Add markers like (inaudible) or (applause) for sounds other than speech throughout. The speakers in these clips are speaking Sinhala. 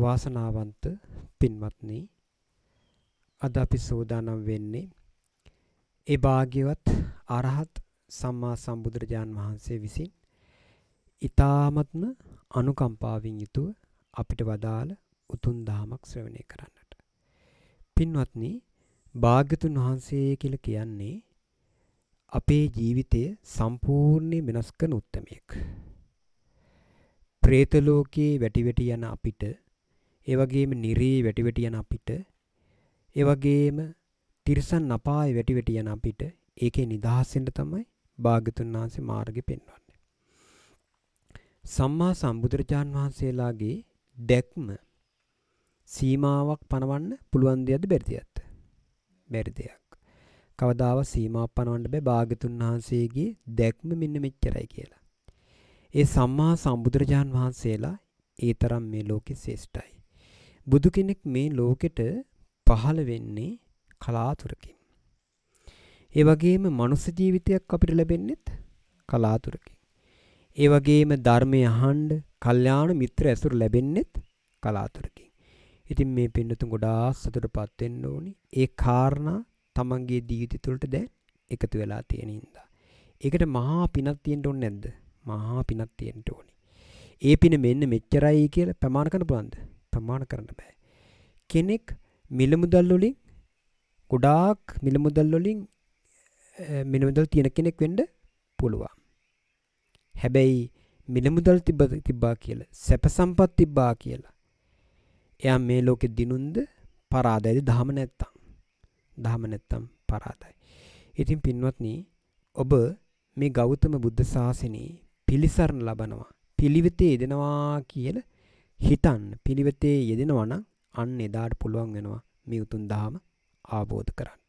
වාසනාවන්ත පින්වත්නි අද අපි සෝදානම් වෙන්නේ ඒ භාග්‍යවත් අරහත් සම්මා සම්බුදුරජාන් වහන්සේ විසින් ඊ타මත්ම අනුකම්පාවෙන් යුතුව අපිට වදාළ උතුම් ධාමයක් ශ්‍රවණය කරන්නට පින්වත්නි භාග්‍යතුන් වහන්සේ කියලා කියන්නේ අපේ ජීවිතය සම්පූර්ණයෙන් වෙනස් කරන උත්මයෙක්. പ്രേත ලෝකේ වැටි වැටි යන අපිට ඒවගේම නිරේ වැටිවැටියන අපිට ඒවගේම තිරිසන් අපාය වැටිවැටියන අපිට ඒකේ නිදහස්සෙන්ට තමයි භාගතුන් වහන්සේ මාර්ග පෙන්වන්නේ. සම්මා සම්බුදුරජාන් වහන්සේලාගේ දැක්ම සීමාවක් පනවන්න පුළුවන් දෙයක්ද බැරි දෙයක්ද? බැරි දෙයක්. කවදාව සීමා පනවන්න බෑ භාගතුන් වහන්සේගේ දැක්ම මෙන්න මෙච්චරයි කියලා. ඒ සම්මා සම්බුදුරජාන් වහන්සේලා ඒ තරම් මේ ලෝකෙ ශ්‍රේෂ්ඨයි. බුදු කෙනෙක් මේ ලෝකෙට පහළ වෙන්නේ කලාතුරකින්. ඒ වගේම මනුස්ස ජීවිතයක් අපිට ලැබෙන්නේත් කලාතුරකින්. ඒ වගේම ධර්මය අහන්න, කල්යාණ මිත්‍ර ඇසුර ලැබෙන්නේත් කලාතුරකින්. ඉතින් මේ පින්නතුන් ගොඩාක් සතුටපත් වෙන්න ඕනි. ඒ කාරණා තමන්ගේ ජීවිතය තුළට දැන් එකතු වෙලා තියෙන හින්දා. ඒකට මහා පිනක් තියෙන්න ඕනේ නැද්ද? මහා පිනක් තියෙන්න ඕනි. ඒ පින මෙන්න මෙච්චරයි කියලා ප්‍රමාණ කරන්න පුළුවන්ද? ප්‍රමාණ කරන්න බෑ. කෙනෙක් මිලමුදල් වලින් ගොඩාක් මිලමුදල් වලින් මිලමුදල් තියෙන කෙනෙක් වෙන්න පුළුවන්. හැබැයි මිලමුදල් තිබ තිබ්බා කියලා සැප සම්පත් තිබ්බා කියලා. එයා මේ ලෝකෙ දිනුන්ද පරාදයිද දහම නැත්තම්. දහම නැත්තම් පරාදයි. ඉතින් පින්වත්නි ඔබ මේ ගෞතම බුද්ධ ශාසනයේ පිළිසරණ ලබනවා පිළිවෙතේ යෙදෙනවා කියලා හිතන් පිළිවෙතේ යෙදෙනවා නම් අන්න එදාට පුළුවන් වෙනවා මේ උතුම් ධහම ආબોධ කරන්න.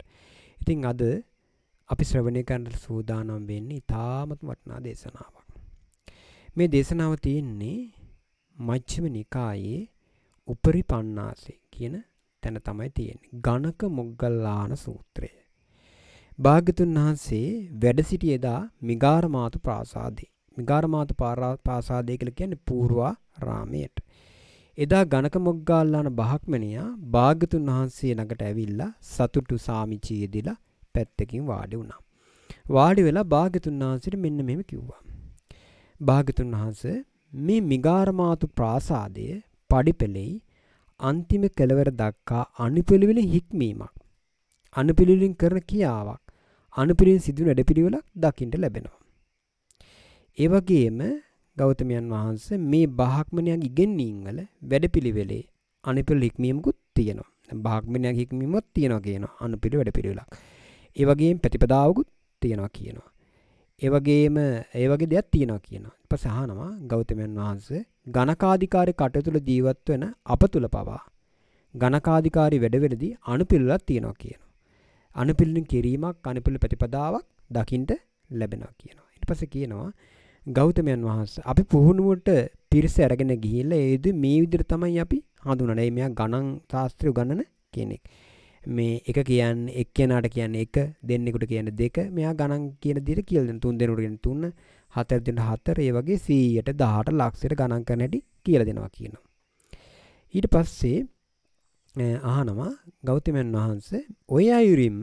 ඉතින් අද අපි ශ්‍රවණය කරන්න සූදානම් වෙන්නේ ඊ타මත් වටිනා දේශනාවක්. මේ දේශනාව තියෙන්නේ මජ්ක්‍ධිම නිකායේ උපරි පණ්ණාසේ කියන තැන තමයි තියෙන්නේ. ගණක මොග්ගල්ලාන සූත්‍රය. භාග්‍යතුන් වහන්සේ වැඩ සිටි එදා මිගාරමාතු ප්‍රාසාදේ. මිගාරමාතු පාරා ප්‍රාසාදේ කියලා කියන්නේ පූර්වා රාමයට. එදා ගණක මොග්ගාල්ලාන බහක්මනියා භාග්‍යතුන් වහන්සේ ළඟට ඇවිල්ලා සතුටු සාමිචියේදීලා පැත්තකින් වාඩි වුණා. වාඩි වෙලා භාග්‍යතුන් වහන්සේට මෙන්න මෙහෙම කිව්වා. භාග්‍යතුන් වහන්සේ මේ මිගාරමාතු ප්‍රාසාදය පඩිපෙළෙයි අන්තිම කෙළවර දක්වා අනුපිළිවෙලින් හික්මීමක්. අනුපිළිවෙලින් කරන කියාවක්. අනුපිළිවෙලින් සිදුවන වැඩපිළිවෙලක් දකින්න ලැබෙනවා. ඒ වගේම ගෞතමයන් වහන්සේ මේ බ්‍රාහ්මණයන් ඉගෙනීම් වල වැඩපිළිවෙලේ අනුපිළිවෙල හික්මීමකුත් තියෙනවා. බ්‍රාහ්මණයන් හික්මීමක් තියෙනවා කියනවා. අනුපිළිවෙල වැඩපිළිවෙලක්. ඒ වගේම ප්‍රතිපදාවකුත් තියෙනවා කියනවා. ඒ වගේම ඒ වගේ දෙයක් තියෙනවා කියනවා. ඊට පස්සේ අහනවා ගෞතමයන් වහන්සේ ඝනකාධිකාරී කටයුතුල ජීවත් වෙන අපතුල පවා ඝනකාධිකාරී වැඩවලදී අනුපිළිවෙලක් තියෙනවා කියනවා. අනුපිළිවෙල කිරීමක් අනුපිළිවෙල ප්‍රතිපදාවක් දකින්න ලැබෙනවා කියනවා. ඊට පස්සේ කියනවා ගෞතමයන් වහන්ස අපි පුහුණුවට පිරිස ඇරගෙන ගිහිල්ල ඒද මේ විදිර තමයි අපි හඳුනනේ මෙයා ගණන් ශාස්ත්‍රය ගණන කෙනෙක් මේ එක කියන්න එක්කෙනට කියන්න එක දෙන්නෙකුට කියන්න දෙක මෙයා ගණන් කියන දිට කියල්ද තුන් දෙනුටගෙන් තුන්න හතැරදිට හත්තර ඒ වගේ සීයට දහට ලක්ෂයට ගණන් කරනැටි කියල දෙනවා කියනවා. ඊට පස්සේ අහනවා ගෞතමයන් වහන්ස ඔය අයුරින්ම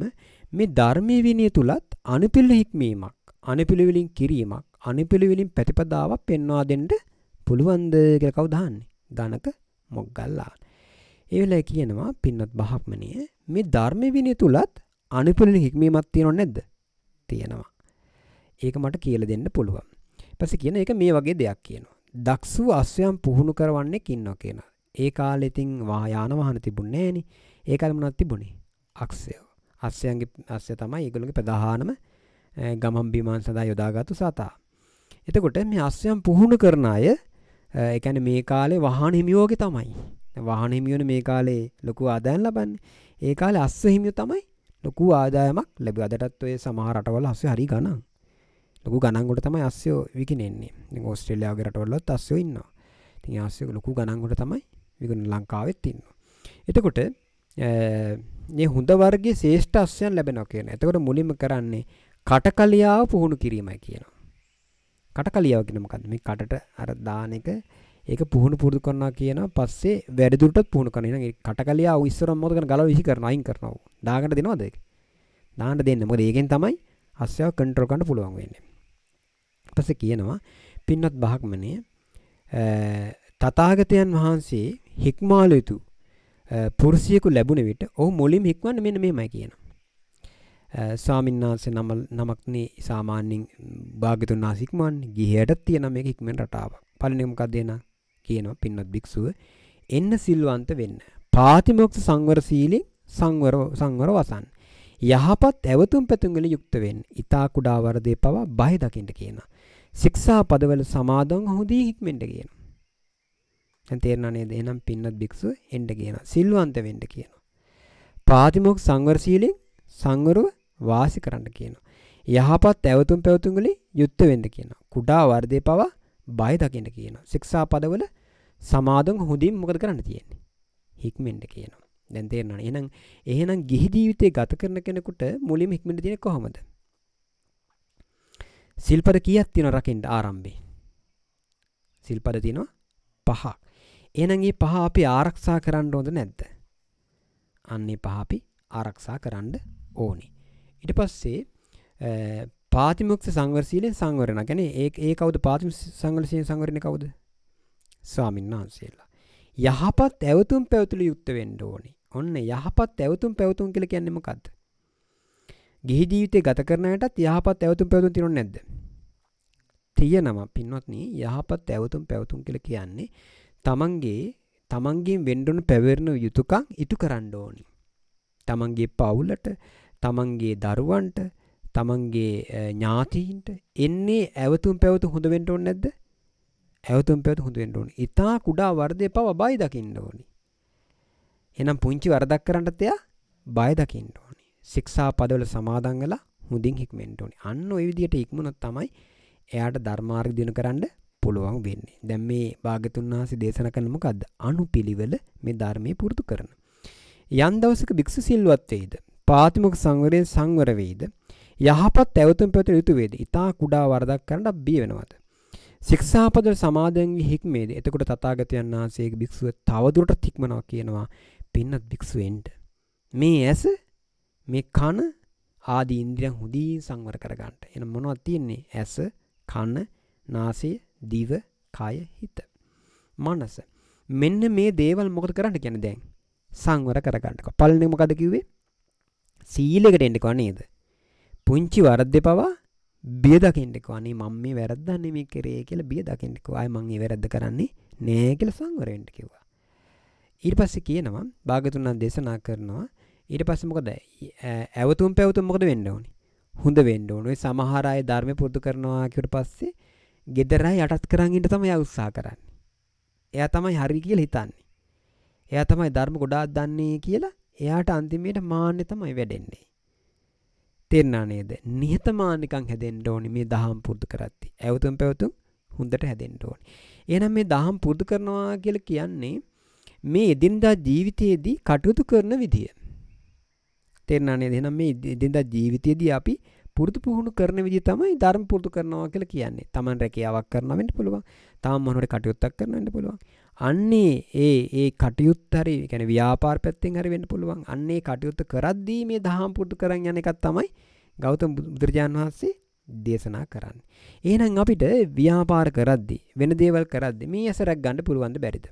මේ ධර්මය විනය තුළත් අනුපිල්ල හික්මීමක් අනපිළිවෙලින් කිරීමක් අනුපිළිවෙලින් ප්‍රතිපදාවක් පෙන්වා දෙන්න පුළුවන්ද කියලා කවුද අහන්නේ? ධනක මොග්ගල්ලාන. ඒ වෙලාවේ කියනවා පින්වත් බහක්මනිය මේ ධර්ම විනය තුලත් අනුපිළිවෙල හික්මීමක් තියෙනව නැද්ද? තියෙනවා. ඒක මට කියලා දෙන්න පුළුවන්. ඊපස්සේ කියන එක මේ වගේ දෙයක් කියනවා. දක්ෂු අස්වැයන් පුහුණු කරවන්නේ කින්නෝ කියනවා. ඒ කාලේ ඉතින් වාහන වාහන තිබුණේ නෑනේ. ඒ කාලේ මොනවද තිබුණේ? අක්ෂය. අස්වැයන්ගේ අස්වැය තමයි ඒගොල්ලෝගේ ප්‍රධානම ගමන් බිමන් සඳහා යොදාගත්තු සතා. එතකොට මේ අස්වැම් පුහුණු කරන අය එකැන මේ කාලේ වහන හිමියෝගෙ තමයි වහන හිමියෝන මේ කාලේ ලොකු ආදායන් ලබන්නේ ඒ කාලේ අස්ස හිමියෝ තමයි ලොකු ආදායමක් ලැබ අදටත් ඔය සමහර රටවල අස්සේ හරි ගණන් ලොකු ගණන්ගොට තමයි අස්යෝ විකිනෙන්නේ ඔස්ට්‍රේලියාවගේ රටවලත් අස්සයෝ ඉන්නවා ති අස්සයක ලොකු ගණන්ගොට තමයි විකුණ ලංකාවෙත් ඉන්නවා එතකොට හොඳ වර්ගේ ශේෂ්ඨ අස්යන් ලැබෙන කියන එතකොට මුලිම කරන්නේ කටකලියාව පුහුණු කිරීමයි කියනවා කටකලියාව කියන මොකද්ද මේ කටට අර දාන එක ඒක පුහුණු පුරුදු කරනවා කියන පස්සේ වැඩිදුරටත් පුහුණු කරන ඉතින් ඒ කටකලියාව ඉස්සරම මොකද කරන ගලව විසි කරන අයින් කරනවා දාගන්න දෙනවද ඒක දාන්න දෙන්න මොකද ඒකෙන් තමයි අස්සයව කන්ට්‍රෝල් කරන්න පුළුවන් වෙන්නේ ඊපස්සේ කියනවා පින්වත් බහක්මනේ තථාගතයන් වහන්සේ හික්මාල යුතු පුරුෂයෙකු ලැබුණ විට ඔහු මුලින්ම හික්මන්නේ මෙන්න මෙහෙමයි කියන ස්වාමින්නාන්සේ නම නමක්නේ සාමාන්‍යයෙන් භාග්‍යතුන් වහන්සේ ගිහයට තියෙන මේක ඉක්මෙන් රටාවක්. පළවෙනි මොකක්ද එන කියනවා පින්වත් භික්ෂුව එන්න සිල්වන්ත වෙන්න. පාතිමොක්ත සංවර සීලෙන් සංවර සංවර වසන්. යහපත් ඇවතුම් පැතුම් වල යුක්ත වෙන්න. ඊතා කුඩා වරදේ පවා බය දකින්න කියනවා. ශික්ෂා පදවල සමාදන් හොදී හික්මෙන්ට කියනවා. දැන් තේරෙනා නේද? එහෙනම් පින්වත් භික්ෂුව එන්න කියනවා. සිල්වන්ත වෙන්න කියනවා. පාතිමොක් සංවර සීලෙන් සංවරව වාසි කරන්න කියනවා. යහපත් ඇවතුම් පැවතුන්ගලි යුත්ත වෙන්න කියන. කුඩා වර්දය පවා බය දකිට කියන. ශික්ෂා පදවල සමාදන් හොඳින් මොකද කරන්න තියෙන්නේ. හික්මෙන්ට කියනවා. දැන්තේරන එනම් එහෙනම් ගිහි ජීවිතය ගත කරන කෙනෙකුට මුලින් හික්මට තියෙන කොහොමද. සිල්පද කියත් තින රකින්ට ආරම්භේ. සිල්පද තිනවා පහක්. එනගේ පහ අපි ආරක්ෂා කරන්න ඕොද නැද්ද. අන්නේ පහපි ආරක්ෂා කරන්න ඕනේ. ඉට පස්සේ පාතිමුක්ත සංවර්ශීල සංවරණ ගැන ඒ ඒ කවුද පාතිම සංවලශය සංවරණ කවුද ස්වාමින් වහන්සේලා. යහපත් ඇවතුම් පැවතුළ යුත්ත වෙන්ඩ ඕනි ඔන්න යහපත් ඇවතුම් පැවතුම් කළ කියන්නෙමකක්ද. ගිහි ජීවිතය ගත කරනයටත් යහපත් ඇවතුම් පැවතුම් තිරුන් නැද්ද. තියනම පින්වත්න යහපත් ඇවතුම් පැවතුම් කළ කියන්නේ තමන්ගේ තමන්ගේ වෙන්ඩුන් පැවරණ යුතුකං ඉටු කරන්න ඕනි. තමන්ගේ පවුලට තමන්ගේ දරුවන්ට තමන්ගේ ඥාතීන්ට එන්නේ ඇවතුම් පැවතු හොඳ වෙන්ට ඕන නැද්ද ඇවතුම් පැවතු හොඳ වෙන්ට ඕන ඉතා කුඩා වර්ධය පව බයි දකින්න ඕනි එනම් පුංචි වරදක් කරන්නට එයා බය දකින්න ඕනි ශික්ෂා පදවල සමාදංගලා හොඳින් හික්මෙන්ට ඕනි අන්න ඔය විදිහට ඉක්මුණොත් තමයි එයාට ධර්මාර්ග දිනු කරන්න පුළුවන් වෙන්නේ. දැන් මේ භාග්‍යතුන් වහන්සේ දේශනා කරන මොකද්ද? අනුපිළිවෙල මේ ධර්මයේ පුරුදු කරන. යම් දවසක භික්ෂු සිල්වත් වෙයිද? පාතිමක සංවරයෙන් සංවර වෙයිද? යහපත් ඇවතුම් පැවතුම් යුතු වේද? ඊතා කුඩා වරදක් කරන්නට බිය වෙනවද? ශික්ෂාපද සමාදන්ගේ හික්මේද? එතකොට තථාගතයන් වහන්සේගේ භික්ෂුව තවදුරටත් හික්මනවා කියනවා. පින්නත් භික්ෂුවෙන්ට. මේ ඇස, මේ කන ආදී ඉන්ද්‍රියන් හොඳින් සංවර කරගන්න. එන මොනවද තියෙන්නේ? ඇස, කන, නාසය, දිව, කය, හිත. මනස. මෙන්න මේ දේවල් මොකද කරන්න කියන්නේ දැන්? සංවර කරගන්නක. පළවෙනි මොකද කිව්වේ? සීලෙකට එන්න එපා නේද? පුංචි වරද්දේ පවා බිය දකින්න එපා. අනේ මම මේ වැරද්දන්නේ මේ කරේ කියලා බිය දකින්න එපා. ආයි මම මේ වැරද්ද කරන්නේ නෑ කියලා සංවර වෙන්න කිව්වා. ඊට පස්සේ කියනවා භාගතුන් දේශනා කරනවා ඊට පස්සේ මොකද ඇවතුම් පැවතුම් මොකද වෙන්න ඕනේ? හොඳ වෙන්න ඕනේ. සමහර අය ධර්ම පුරුදු කරනවා කිව්වට පස්සේ gederai යටත් කරන් ඉන්න තමයි උත්සාහ කරන්නේ. එයා තමයි හරි කියලා හිතන්නේ. එයා තමයි ධර්ම ගොඩාක් දන්නේ කියලා එයාට අන්තිමයට මාන්‍ය තමයි වැඩෙන්නේ. තෙරනා නේද නිහතමානිකං හැදෙන්ට ඕනි මේ දහම් පුරදු කරත්ති ඇවතුම් පැවතුම් හොඳට හැදෙන්ට ඕනි. එනම් මේ දහම් පුරදු කරනවා කියල කියන්නේ මේ එදින්දා ජීවිතයේදී කටයුතු කරන විදිය. තෙරනානේ දෙනම් මේ එදින්දා ජීවිතයේදී අපි පුරදු පුහුණු කරන විදි තමයි ධර්ම පුරදු කරනවා කියලා කියන්නේ තමන් රැකියාවක් කරනවෙන්න පුළුවන් තම මොනට කටයුත්තක් කරනට පුළුවන් අන්නේ ඒ ඒ කටයුත් හරි ගැන ව්‍යාපාර පැත්තෙන් හරි වෙන්න පුළුවන් අන්නේ කටයුත්ත කරද්දී මේ දහම් පුටු කරන්න යන එකත් තමයි ගෞතම බුදුරජාන් වහන්සේ දේශනා කරන්න. ඒනම් අපිට ව්‍යාපාර කරද්දි වෙන දේවල් කරද්දි මේ ඇස රැක් ගන්න පුළුවන්ද බැරිද.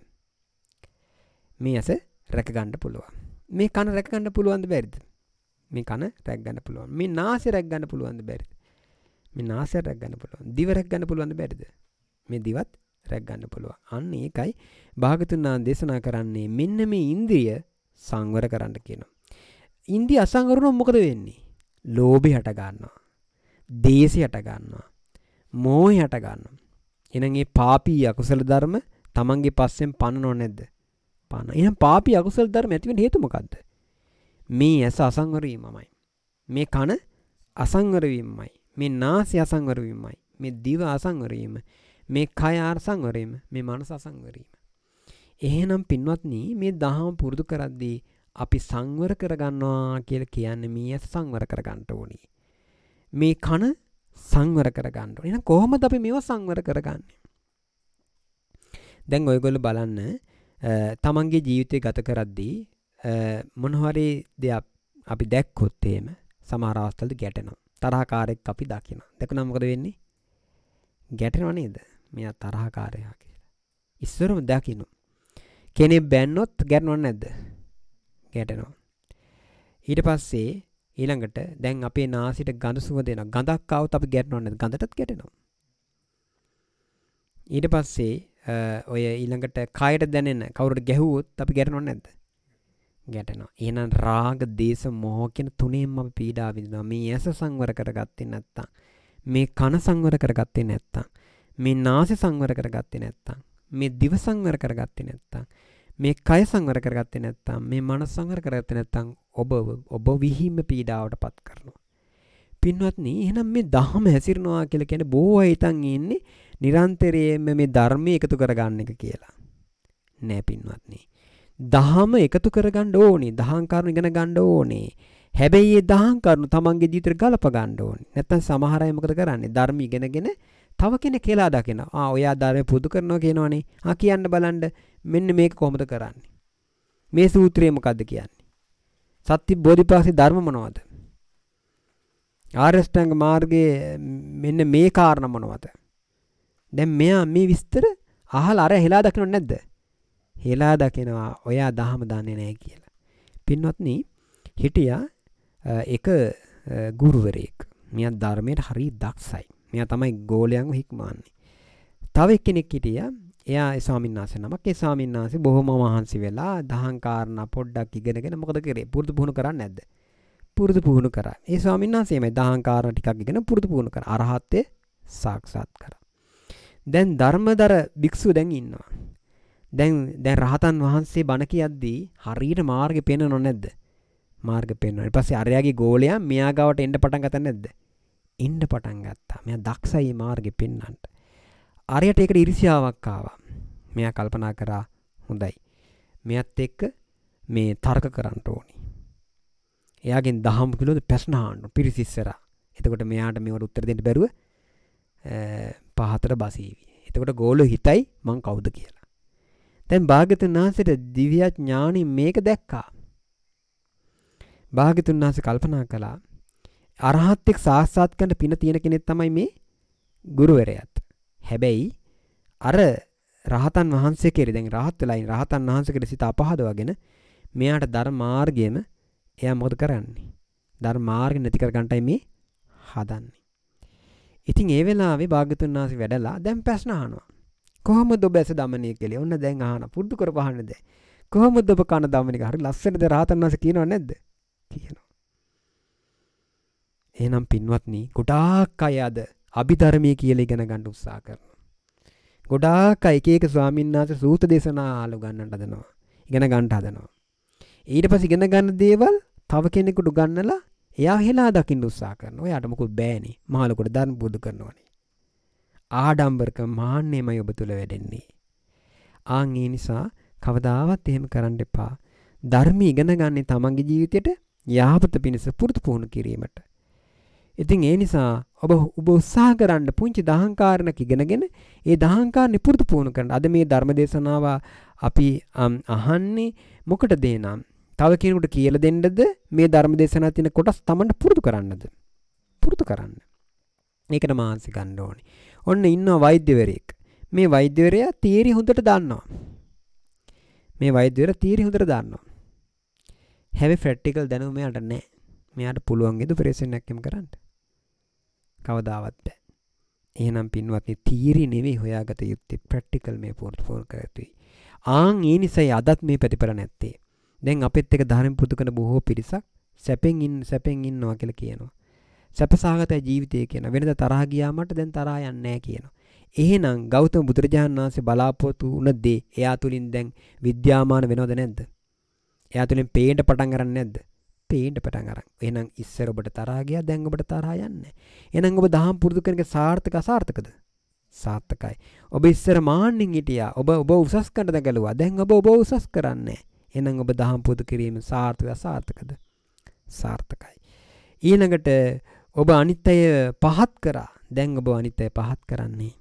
මේ ඇස රැකගන්න පුළුවන්. මේ කන රැකගන්න පුළුවන්ද බැරිද. මේ කන රැක්ගන්න පුළුවන් මේ නාසය රැක්ගන්න පුළුවන්ද බැරිද මේ නාසය රැක්ගන්න පුළුවන් දිව රැක්ගන්න පුළුවන්ද බැරිද මේ දිවත් රැක්ගන්න පුළුවන් අන්න ඒකයි භාගතුන්නා දේශනා කරන්නේ මෙන්න මේ ඉන්ද්‍රිය සංවර කරන්න කියනවා. ඉන්දිය අසංවරුණොත් මොකද වෙන්නේ? ලෝභය හට ගන්නවා. දේශය හට ගන්නවා. මෝහය හට ගන්නවා. එහෙනම් මේ පාපී අකුසල ධර්ම Tamange පස්සෙන් පන්නනෝ නැද්ද? පන්න. එහෙනම් පාපී අකුසල ධර්ම ඇති වෙන්න හේතුව මොකද්ද? මේ ඇස අසංවර වීමමයි. මේ කන අසංවර වීමමයි. මේ නාසය අසංවර වීමමයි. මේ දිව අසංවර වීමයි. මේ කය අරසංවරීම මේ මනස අසංවරීම. එහෙනම් පින්වත්නි මේ දහම පුරුදු කරද්දී අපි සංවර කරගන්නවා කියලා කියන්නේ මේ ඇස සංවර කරගන්න ඕනේ. මේ කන සංවර කරගන්න ඕනේ. එහෙනම් කොහොමද අපි මේව සංවර කරගන්නේ? දැන් ඔයගොල්ලෝ බලන්න තමන්ගේ ජීවිතය ගත කරද්දී මොන හරි දෙයක් අපි දැක්කොත් එහෙම සමහර අවස්ථවලදී ගැටෙනවා. තරහකාරයෙක් අපි දකිනවා. දැකුණා මොකද වෙන්නේ? ගැටෙනව නේද? මෙයා තරහකාරයා කියලා. ඉස්සරම දකින්න. කෙනෙක් බැන්නොත් ගැටනොත් නැද්ද? ගැටෙනවා. ඊට පස්සේ ඊළඟට දැන් අපේ නාසිට ගඳ සුවඳ එනවා. ගඳක් ආවොත් අපි ගැටනොත් නැද්ද? ගඳටත් ගැටෙනවා. ඊට පස්සේ ඔය ඊළඟට කායට දැනෙන කවුරුට ගැහුවොත් අපි ගැටනොත් නැද්ද? ගැටනවා. එහෙනම් රාග, දේශ, මොහ කියන තුනෙන්ම අපි පීඩා විඳිනවා. මේ ඇස සංවර කරගත්තේ නැත්තම්, මේ කන සංවර කරගත්තේ නැත්තම්, මේ නාසය සංවර කරගත්තේ නැත්තම් මේ දිව සංවර කරගත්තේ නැත්තම් මේ කය සංවර කරගත්තේ නැත්තම් මේ මනස සංවර කරගත්තේ නැත්තම් ඔබ ඔබ විහිම පීඩාවටපත් කරනවා. පින්වත්නි එහෙනම් මේ දහම හැසිරෙනවා කියලා කියන්නේ බොහෝ අය හිතන් ඉන්නේ නිරන්තරයෙන්ම මේ ධර්මය එකතු කරගන්න එක කියලා. නෑ පින්වත්නි. දහම එකතු කරගන්න ඕනේ. දහම් කරුණු ඉගෙන ගන්න ඕනේ. හැබැයි ඒ දහම් කරුණු තමන්ගේ ජීවිතේට ගලප ගන්න ඕනේ. නැත්තම් සමහර අය මොකද කරන්නේ? ධර්ම ඉගෙනගෙන තව කෙනෙක් කියලා දකින ආ ඔයා ධර්මය පුරුදු කරනවා කියනවනේ. ආ කියන්න බලන්න මෙන්න මේක කොහොමද කරන්නේ? මේ සූත්‍රය මොකද්ද කියන්නේ? සත්‍ය බෝධිපාක්ෂි ධර්ම මොනවද? ආරෂ්ඨංග මාර්ගයේ මෙන්න මේ කාරණා මොනවද? දැන් මෙයා මේ විස්තර අහලා අර හෙලා දකින්නොත් නැද්ද? හෙලා දකිනවා ඔයා දහම දන්නේ නැහැ කියලා. පින්වත්නි හිටියා එක ගුරුවරයෙක්. මෙයා ධර්මයට හරි දක්ෂයි. මෙයා තමයි ගෝලයන්ව හික්මන්නේ. තව එක්කෙනෙක් හිටියා. එයා ඒ ස්වාමින්වහන්සේ නමක්. ඒ ස්වාමින්වහන්සේ බොහොම මහන්සි වෙලා දහං කාරණා පොඩ්ඩක් ඉගෙනගෙන මොකද කරේ? පුරුදු පුහුණු කරන්නේ නැද්ද? පුරුදු පුහුණු කරා. ඒ ස්වාමින්වහන්සේ මේ දහං කාරණා ටිකක් ඉගෙන පුරුදු පුහුණු කරා. අරහත්ත්වය සාක්ෂාත් කරා. දැන් ධර්මදර භික්ෂුව දැන් ඉන්නවා. දැන් දැන් රහතන් වහන්සේ බණ කියද්දී හරියට මාර්ගේ පේනව නැද්ද? මාර්ග පෙන්වනවා. ඊට පස්සේ අරයාගේ ගෝලයා මෙයා ගාවට එන්න පටන් ගත්තා නැද්ද? එන්ඩ පටන් ගත්තා මෙ දක්ෂයි මාර්ග පෙන්නන්ට අරයට එකට ඉරිසිාවක් ආවා මෙයා කල්පනා කරා හොඳයි මෙත් එක්ක මේ තර්ක කරන්න ඕනි එයාගෙන් දහම් කිලෝද පැස්නාාන්නු පිරිසිස්සර එතකොට මෙයාට මෙවට උත්තරදට බැරුව පහතර බසීවී එතකොට ගෝලු හිතයි මං කවුද කියලා තැන් භාගතුන් වහන්සට දිවියත් ඥානී මේක දැක්කා භාගතුන් වහස කල්පනා කලා අරහත් එක් සාස්සාත් කරන පින තියෙන කෙනෙක් තමයි මේ ගුරුවරයාත්. හැබැයි අර රහතන් වහන්සේ කෙරේ දැන් රහත් වෙලා ඉන්න රහතන් වහන්සේ කෙරේ සිත අපහදවගෙන මෙයාට ධර්මාර්ගයම එයා මොකද කරන්නේ? ධර්මාර්ගය නැති කර ගන්නටයි මේ හදන්නේ. ඉතින් ඒ වෙලාවේ භාග්‍යතුන් වහන්සේ වැඩලා දැන් ප්‍රශ්න අහනවා. කොහොමද ඔබ ඇස দমনය කළේ? ඔන්න දැන් අහන පුරුදු කරපහන්න දැන්. කොහොමද ඔබ කන দমনය කරේ? හරි ලස්සනද රහතන් වහන්සේ කියනව නැද්ද? කියනවා. එහෙනම් පින්වත්නි ගොඩාක් අය අද අභිධර්මයේ කියලා ඉගෙන ගන්න උත්සාහ කරනවා. ගොඩාක් අය එක එක ස්වාමීන් වහන්සේ සූත්‍ර දේශනා අලුගන්නට හදනවා. ඉගෙන ගන්න හදනවා. ඊට පස්සේ ඉගෙන ගන්න දේවල් තව කෙනෙකුට උගන්නලා එයා හෙලා දකින්න උත්සාහ කරනවා. එයාට මොකුත් බෑනේ. මහලකට ධර්ම බුදු කරනවනේ. ආඩම්බරක මාන්නයමයි ඔබ තුල වැඩෙන්නේ. ආන් ඒ නිසා කවදාවත් එහෙම කරන්න එපා. ධර්ම ඉගෙන ගන්නේ තමන්ගේ ජීවිතයට යහපත පිණිස පුරුදු පුහුණු කිරීමට. ඉතින් ඒ නිසා ඔබ ඔබ උත්සාහ කරන්න පුංචි දහංකාරණක ඉගෙනගෙන ඒ දහංකාරණේ පුරුදු පුහුණු කරන්න. අද මේ ධර්මදේශනාව අපි අහන්නේ මොකටද එනම්? තව කෙනෙකුට කියලා දෙන්නද මේ ධර්මදේශනාව තියෙන කොටස් Tamanට පුරුදු කරන්නද? පුරුදු කරන්න. මේකට මානසික ගන්න ඕනේ. ඔන්න ඉන්නවා වෛද්‍යවරයෙක්. මේ වෛද්‍යවරයා තීරි හොඳට දන්නවා. මේ වෛද්‍යවරයා තීරි හොඳට දන්නවා. හැබැයි ප්‍රැක්ටිකල් දැනුම මෙයාට නැහැ. මෙයාට පුළුවන් ඒද ඔපරේෂන් එකක් කරන්න. කවදාවත් බෑ එහෙනම් පින්වත්නි තීරි නෙවෙයි හොයාගත යුත්තේ ප්‍රැක්ටිකල් මේ පෝර්ට්ෆෝලියෝ කරතුයි ආන් ඒ නිසයි අදත් මේ ප්‍රතිඵල නැත්තේ දැන් අපිත් එක්ක ධර්ම පුරුදු කරන බොහෝ පිරිසක් සැපෙන් ඉන්න සැපෙන් ඉන්නවා කියලා කියනවා සැපසහගත ජීවිතය කියන වෙනද තරහ ගියා මට දැන් තරහ යන්නේ නැහැ කියනවා එහෙනම් ගෞතම බුදුරජාණන් වහන්සේ බලාපොරොත්තු වුණ දේ එයා තුලින් දැන් විද්‍යාමාන වෙනවද නැද්ද? එයා තුලින් පේන්න පටන් ගන්න නැද්ද? පේන්ට පටන් අරන් එනම් ඉස්සර ඔබට තරාගයා දැන් ඔබට තරහා යන්න එනම් ඔබ දහම් පුරුදු කරන එක සාර්ථක අසාර්ථකද සාර්ථකයි ඔබ ඉස්සර මාන්නෙන් හිටියා ඔබ ඔබ උසස් කරන ගැලුවා දැන් ඔබ ඔබ උසස් කරන්නේ එනම් ඔබ දහම් පුරුදු කිරීම සාර්ථක අසාර්ථකද සාර්ථකයි ඊළඟට ඔබ අනිත්‍යය පහත් කරා දැන් ඔබ අනිත්‍යය පහත් කරන්නේ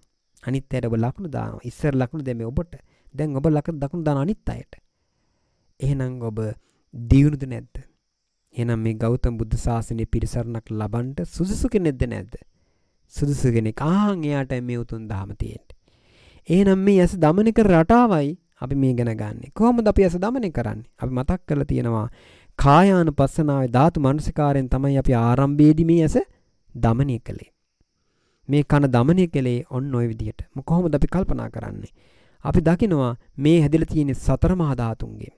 අනිත්‍යයට ඔබ ලකුණු දානවා ඉස්සර ලකුණු දෙමේ ඔබට දැන් ඔබ ලකුණු දකුණු දාන අනිත් අයට එහෙනම් ඔබ දියුණුද නැද්ද එහෙනම් මේ ගෞතම බුද්ධ ශාසනයේ පිරිසරණක් ලබන්න සුදුසු කෙනෙක්ද නැද්ද? සුදුසු කෙනෙක්. ආන් එයාට මේ උතුම් ධහම තියෙන්නේ. එහෙනම් මේ යස দমন කර රටාවයි අපි මේ ඉගෙන ගන්නෙ. කොහොමද අපි යස দমন කරන්නේ? අපි මතක් කරලා තියෙනවා කායානුපස්සනාවේ ධාතු මනසිකාරයෙන් තමයි අපි ආරම්භයේදී මේ යස দমনය කළේ. මේ කන দমনය කළේ ඔන්න ওই විදිහට. කොහොමද අපි කල්පනා කරන්නේ? අපි දකිනවා මේ හැදිලා තියෙන සතර මහා ධාතුන්ගේ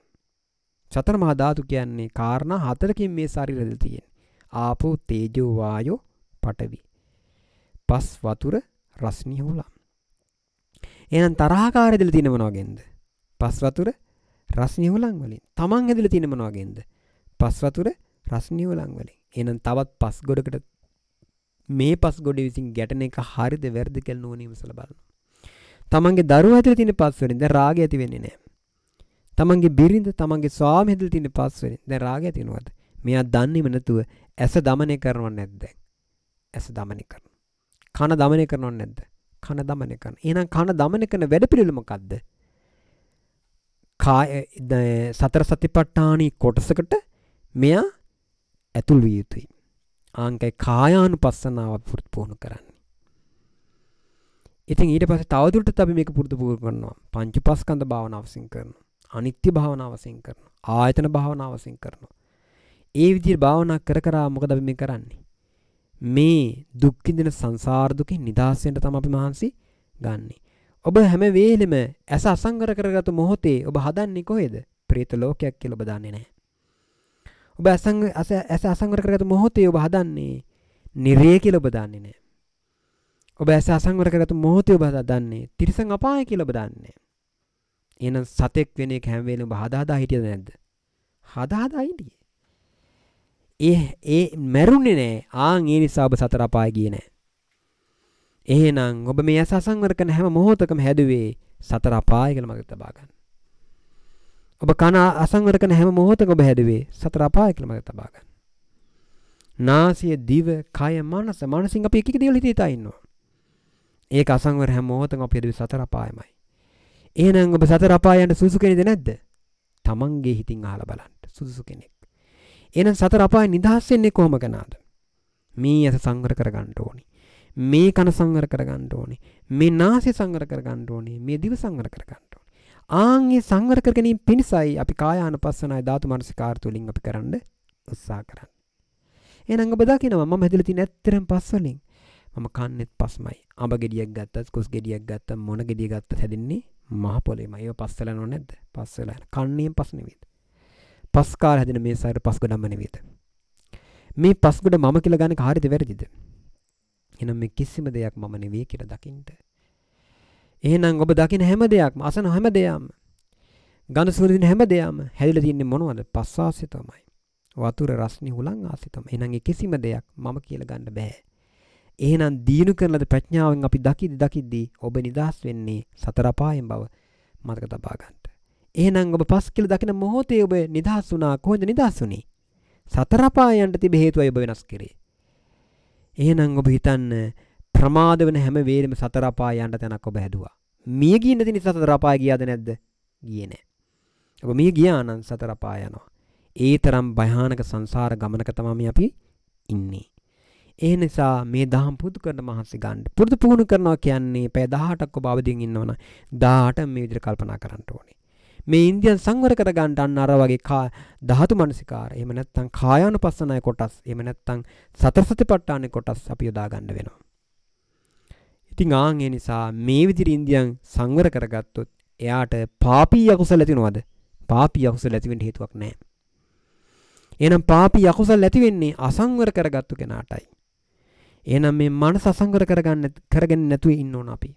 සතර මහා ධාතු කියන්නේ කාරණා හතරකින් මේ ශරීරය තියෙන. ආපෝ තේජෝ වායෝ පඨවි. පස් වතුර රස්නි හුලම්. එහෙනම් තරහකාරය දෙල තියෙන මොන වගේන්ද? පස් වතුර රස්නි හුලම් වලින්. Taman ඇදලා තියෙන මොන වගේන්ද? පස් වතුර රස්නි හුලම් වලින්. එහෙනම් තවත් පස් ගොඩකට මේ පස් ගොඩ විසින් ගැටෙන එක හරිද වැරදිද කියලා නෝනීමසල බලනවා. තමන්ගේ දරුවා ඇතුලේ තියෙන පස් වලින් දැන් රාගය ඇති වෙන්නේ නැහැ. තමන්ගේ බිරිඳ තමන්ගේ ස්වාමි හැදලා තියෙන පස්වෙනි. දැන් රාගය තියෙනවද? මෙයා දන්නේම නැතුව ඇස දමනය කරනව නැද්ද දැන්? ඇස දමනය කරනවා. කන දමනය කරනව නැද්ද? කන දමනය කරනවා. එහෙනම් කන දමනය කරන වැඩපිළිවෙල මොකද්ද? කාය සතර සතිපට්ඨානි කොටසකට මෙයා ඇතුල් විය යුතුයි. ආංකයි කායානුපස්සනාව පුරුදු පුහුණු කරන්නේ. ඉතින් ඊට පස්සේ තවදුරටත් අපි මේක පුරුදු පුහුණු කරනවා. පංච පස්කන්ධ භාවනාවසින් කරනවා. අනිත්‍ය භාවනාව වශයෙන් කරනවා ආයතන භාවනාව වශයෙන් කරනවා ඒ විදිහට භාවනා කර කර මොකද අපි මේ කරන්නේ මේ දුක් විඳින සංසාර දුකෙන් නිදහස් වෙන්න තමයි අපි මහන්සි ගන්නෙ ඔබ හැම වෙලෙම ඇස අසංගර කරගත මොහොතේ ඔබ හදන්නේ කොහෙද ප්‍රේත ලෝකයක් කියලා ඔබ දන්නේ නැහැ ඔබ අසංග ඇස අසංවර කරගත මොහොතේ ඔබ හදන්නේ නිරය කියලා ඔබ දන්නේ නැහැ. ඔබ ඇස අසංවර කරගත මොහොතේ ඔබ හදන්නේ තිරිසන් අපාය කියලා ඔබ දන්නේ නැහැ. එහෙනම් සතෙක් වෙන එක හැම වෙලේම හදා හදා හිටියද නැද්ද? හදා හදා හිටියේ. ඒ ඒ මැරුණේ නෑ. ආන් ඒ නිසා ඔබ සතර අපාය ගියේ නෑ. එහෙනම් ඔබ මේ අස අසංවර කරන හැම මොහොතකම හැදුවේ සතර අපාය කියලා මග තබා ගන්න. ඔබ කන අසංවර කරන හැම මොහොතකම ඔබ හැදුවේ සතර අපාය කියලා මග තබා ගන්න. නාසය දිව කය මනස මනසින් අපි එක එක දේවල් හිතේ තා ඉන්නවා. ඒක අසංවර හැම මොහොතකම අපි හැදුවේ සතර අපායමයි. එහෙනම් ඔබ සතර අපායන්ට සුදුසු කෙනෙක්ද නැද්ද? තමන්ගේ හිතින් අහලා බලන්න සුදුසු කෙනෙක්. එහෙනම් සතර අපායෙන් නිදහස් වෙන්නේ කොහොම කනද? මේ ඇස සංවර කරගන්න ඕනි. මේ කන සංවර කරගන්න ඕනි. මේ නාසය සංවර කරගන්න ඕනි. මේ දිව සංවර කරගන්න ඕනි. ආන්ගේ සංවර කර ගැනීම පිණිසයි අපි කායානුපස්සනයි ධාතු මනසිකාර තුලින් අපි කරන්න උත්සාහ කරන්නේ. එහෙනම් ඔබ දකිනවා මම හැදලා තියෙන ඇත්තටම පස් වලින්. මම කන්නේත් පස්මයි. අඹ ගෙඩියක් ගත්තත් කුස් ගෙඩියක් ගත්තත් මොන ගෙඩියක් ගත්තත් හැදෙන්නේ මහපොලේම ඒ පස්සල නො නැද්ද පස්සල කන්නේයෙන් පස් නෙවීද. පස්කාර හැදෙන මේ සයට පස්ගොඩම්ම නෙවීද. මේ පස්ගොඩ මම කියල ගන කාරිද වැරදිද. එනම් මේ කිසිම දෙයක් මම නෙවේ කියර දකිින්ට. එහෙනම් ඔබ දකින හැම දෙයක්ම අසන හැම දෙයාම ගන සුරදින හැම දෙයාම හැදිල තින්නේ මොනවද පස්සාසි තමයි. වතුර රස්නි හුලං ආසිතම එනගේ කිසිම දෙයක් මම කියල ගන්න බැහැ. එහෙනම් දීනු කරන ලද ප්‍රඥාවෙන් අපි දකිද්දි දකිද්දි ඔබ නිදහස් වෙන්නේ සතර පායෙන් බව මතක තබා ගන්න. එහෙනම් ඔබ පස් කියලා දකින මොහොතේ ඔබ නිදහස් වුණා කොහෙන්ද නිදහස් වුනේ? සතර පායන්ට තිබ හේතුවයි ඔබ වෙනස් කරේ. එහෙනම් ඔබ හිතන්න ප්‍රමාද වෙන හැම වෙලෙම සතර පායන්ට තැනක් ඔබ හැදුවා. මිය ගින්න දින සතර පාය ගියාද නැද්ද? ගියේ නැහැ. ඔබ මිය ගියා නම් සතර පාය යනවා. ඒ තරම් භයානක සංසාර ගමනක තමයි අපි ඉන්නේ. ඒ නිසා මේ දහම් පුරුදු කරන මහන්සි ගන්න. පුරුදු පුහුණු කරනවා කියන්නේ පැය 18ක් ඔබ අවදින් ඉන්නවනම් 18 මේ විදිහට කල්පනා කරන්න ඕනේ. මේ ඉන්දියන් සංවර කරගන්න අන්න අර වගේ කා ධාතු මනසිකාර. එහෙම නැත්නම් කායානුපස්සනයි කොටස්. එහෙම නැත්නම් සතර සතිපට්ඨානේ කොටස් අපි යොදා ගන්න වෙනවා. ඉතින් ආන් ඒ නිසා මේ විදිහට ඉන්දියන් සංවර කරගත්තොත් එයාට පාපී අකුසල ඇතිවෙනවද? පාපී අකුසල ඇතිවෙන්න හේතුවක් නැහැ. එහෙනම් පාපී අකුසල ඇති වෙන්නේ අසංවර කරගත්තු කෙනාටයි. එනම් මේ මනස අසංවර කරගන්න කරගෙන නැතුව ඉන්න ඕන අපි.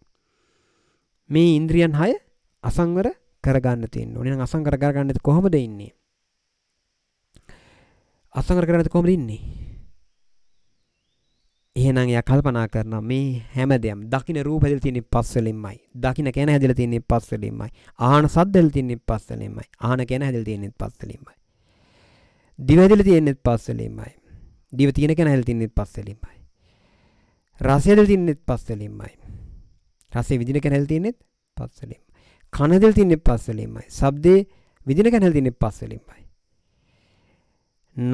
මේ ඉන්ද්‍රියන් 6 අසංවර කරගන්න තියෙන්න ඕනේ. එහෙනම් අසංවර කරගන්න කොහොමද ඉන්නේ? අසංවර කරගන්න කොහොමද ඉන්නේ? එහෙනම් එයා කල්පනා කරනවා මේ හැමදේම දකින්න රූප හැදලා තියෙන්නේ පස් වලින්මයි. දකින්න කන හැදලා තියෙන්නේ පස් වලින්මයි. ආහන සද්ද හැදලා තියෙන්නේ පස් වලින්මයි. ආහන කන හැදලා තියෙන්නේ පස් වලින්මයි. දිව හැදලා තියෙන්නේ පස් වලින්මයි. දිව තියෙන කන හැදලා තියෙන්නේ පස් වලින්මයි. රසයද තින්නෙත් පස්සලින්මයි. රසේ විදින කැනැල් තින්නෙත් පස්සලින්. කනදල් තින්නෙ පස්සලින්මයි. සබ්දේ විදින කැනැල් තින්නෙ පස්සලින්මයි.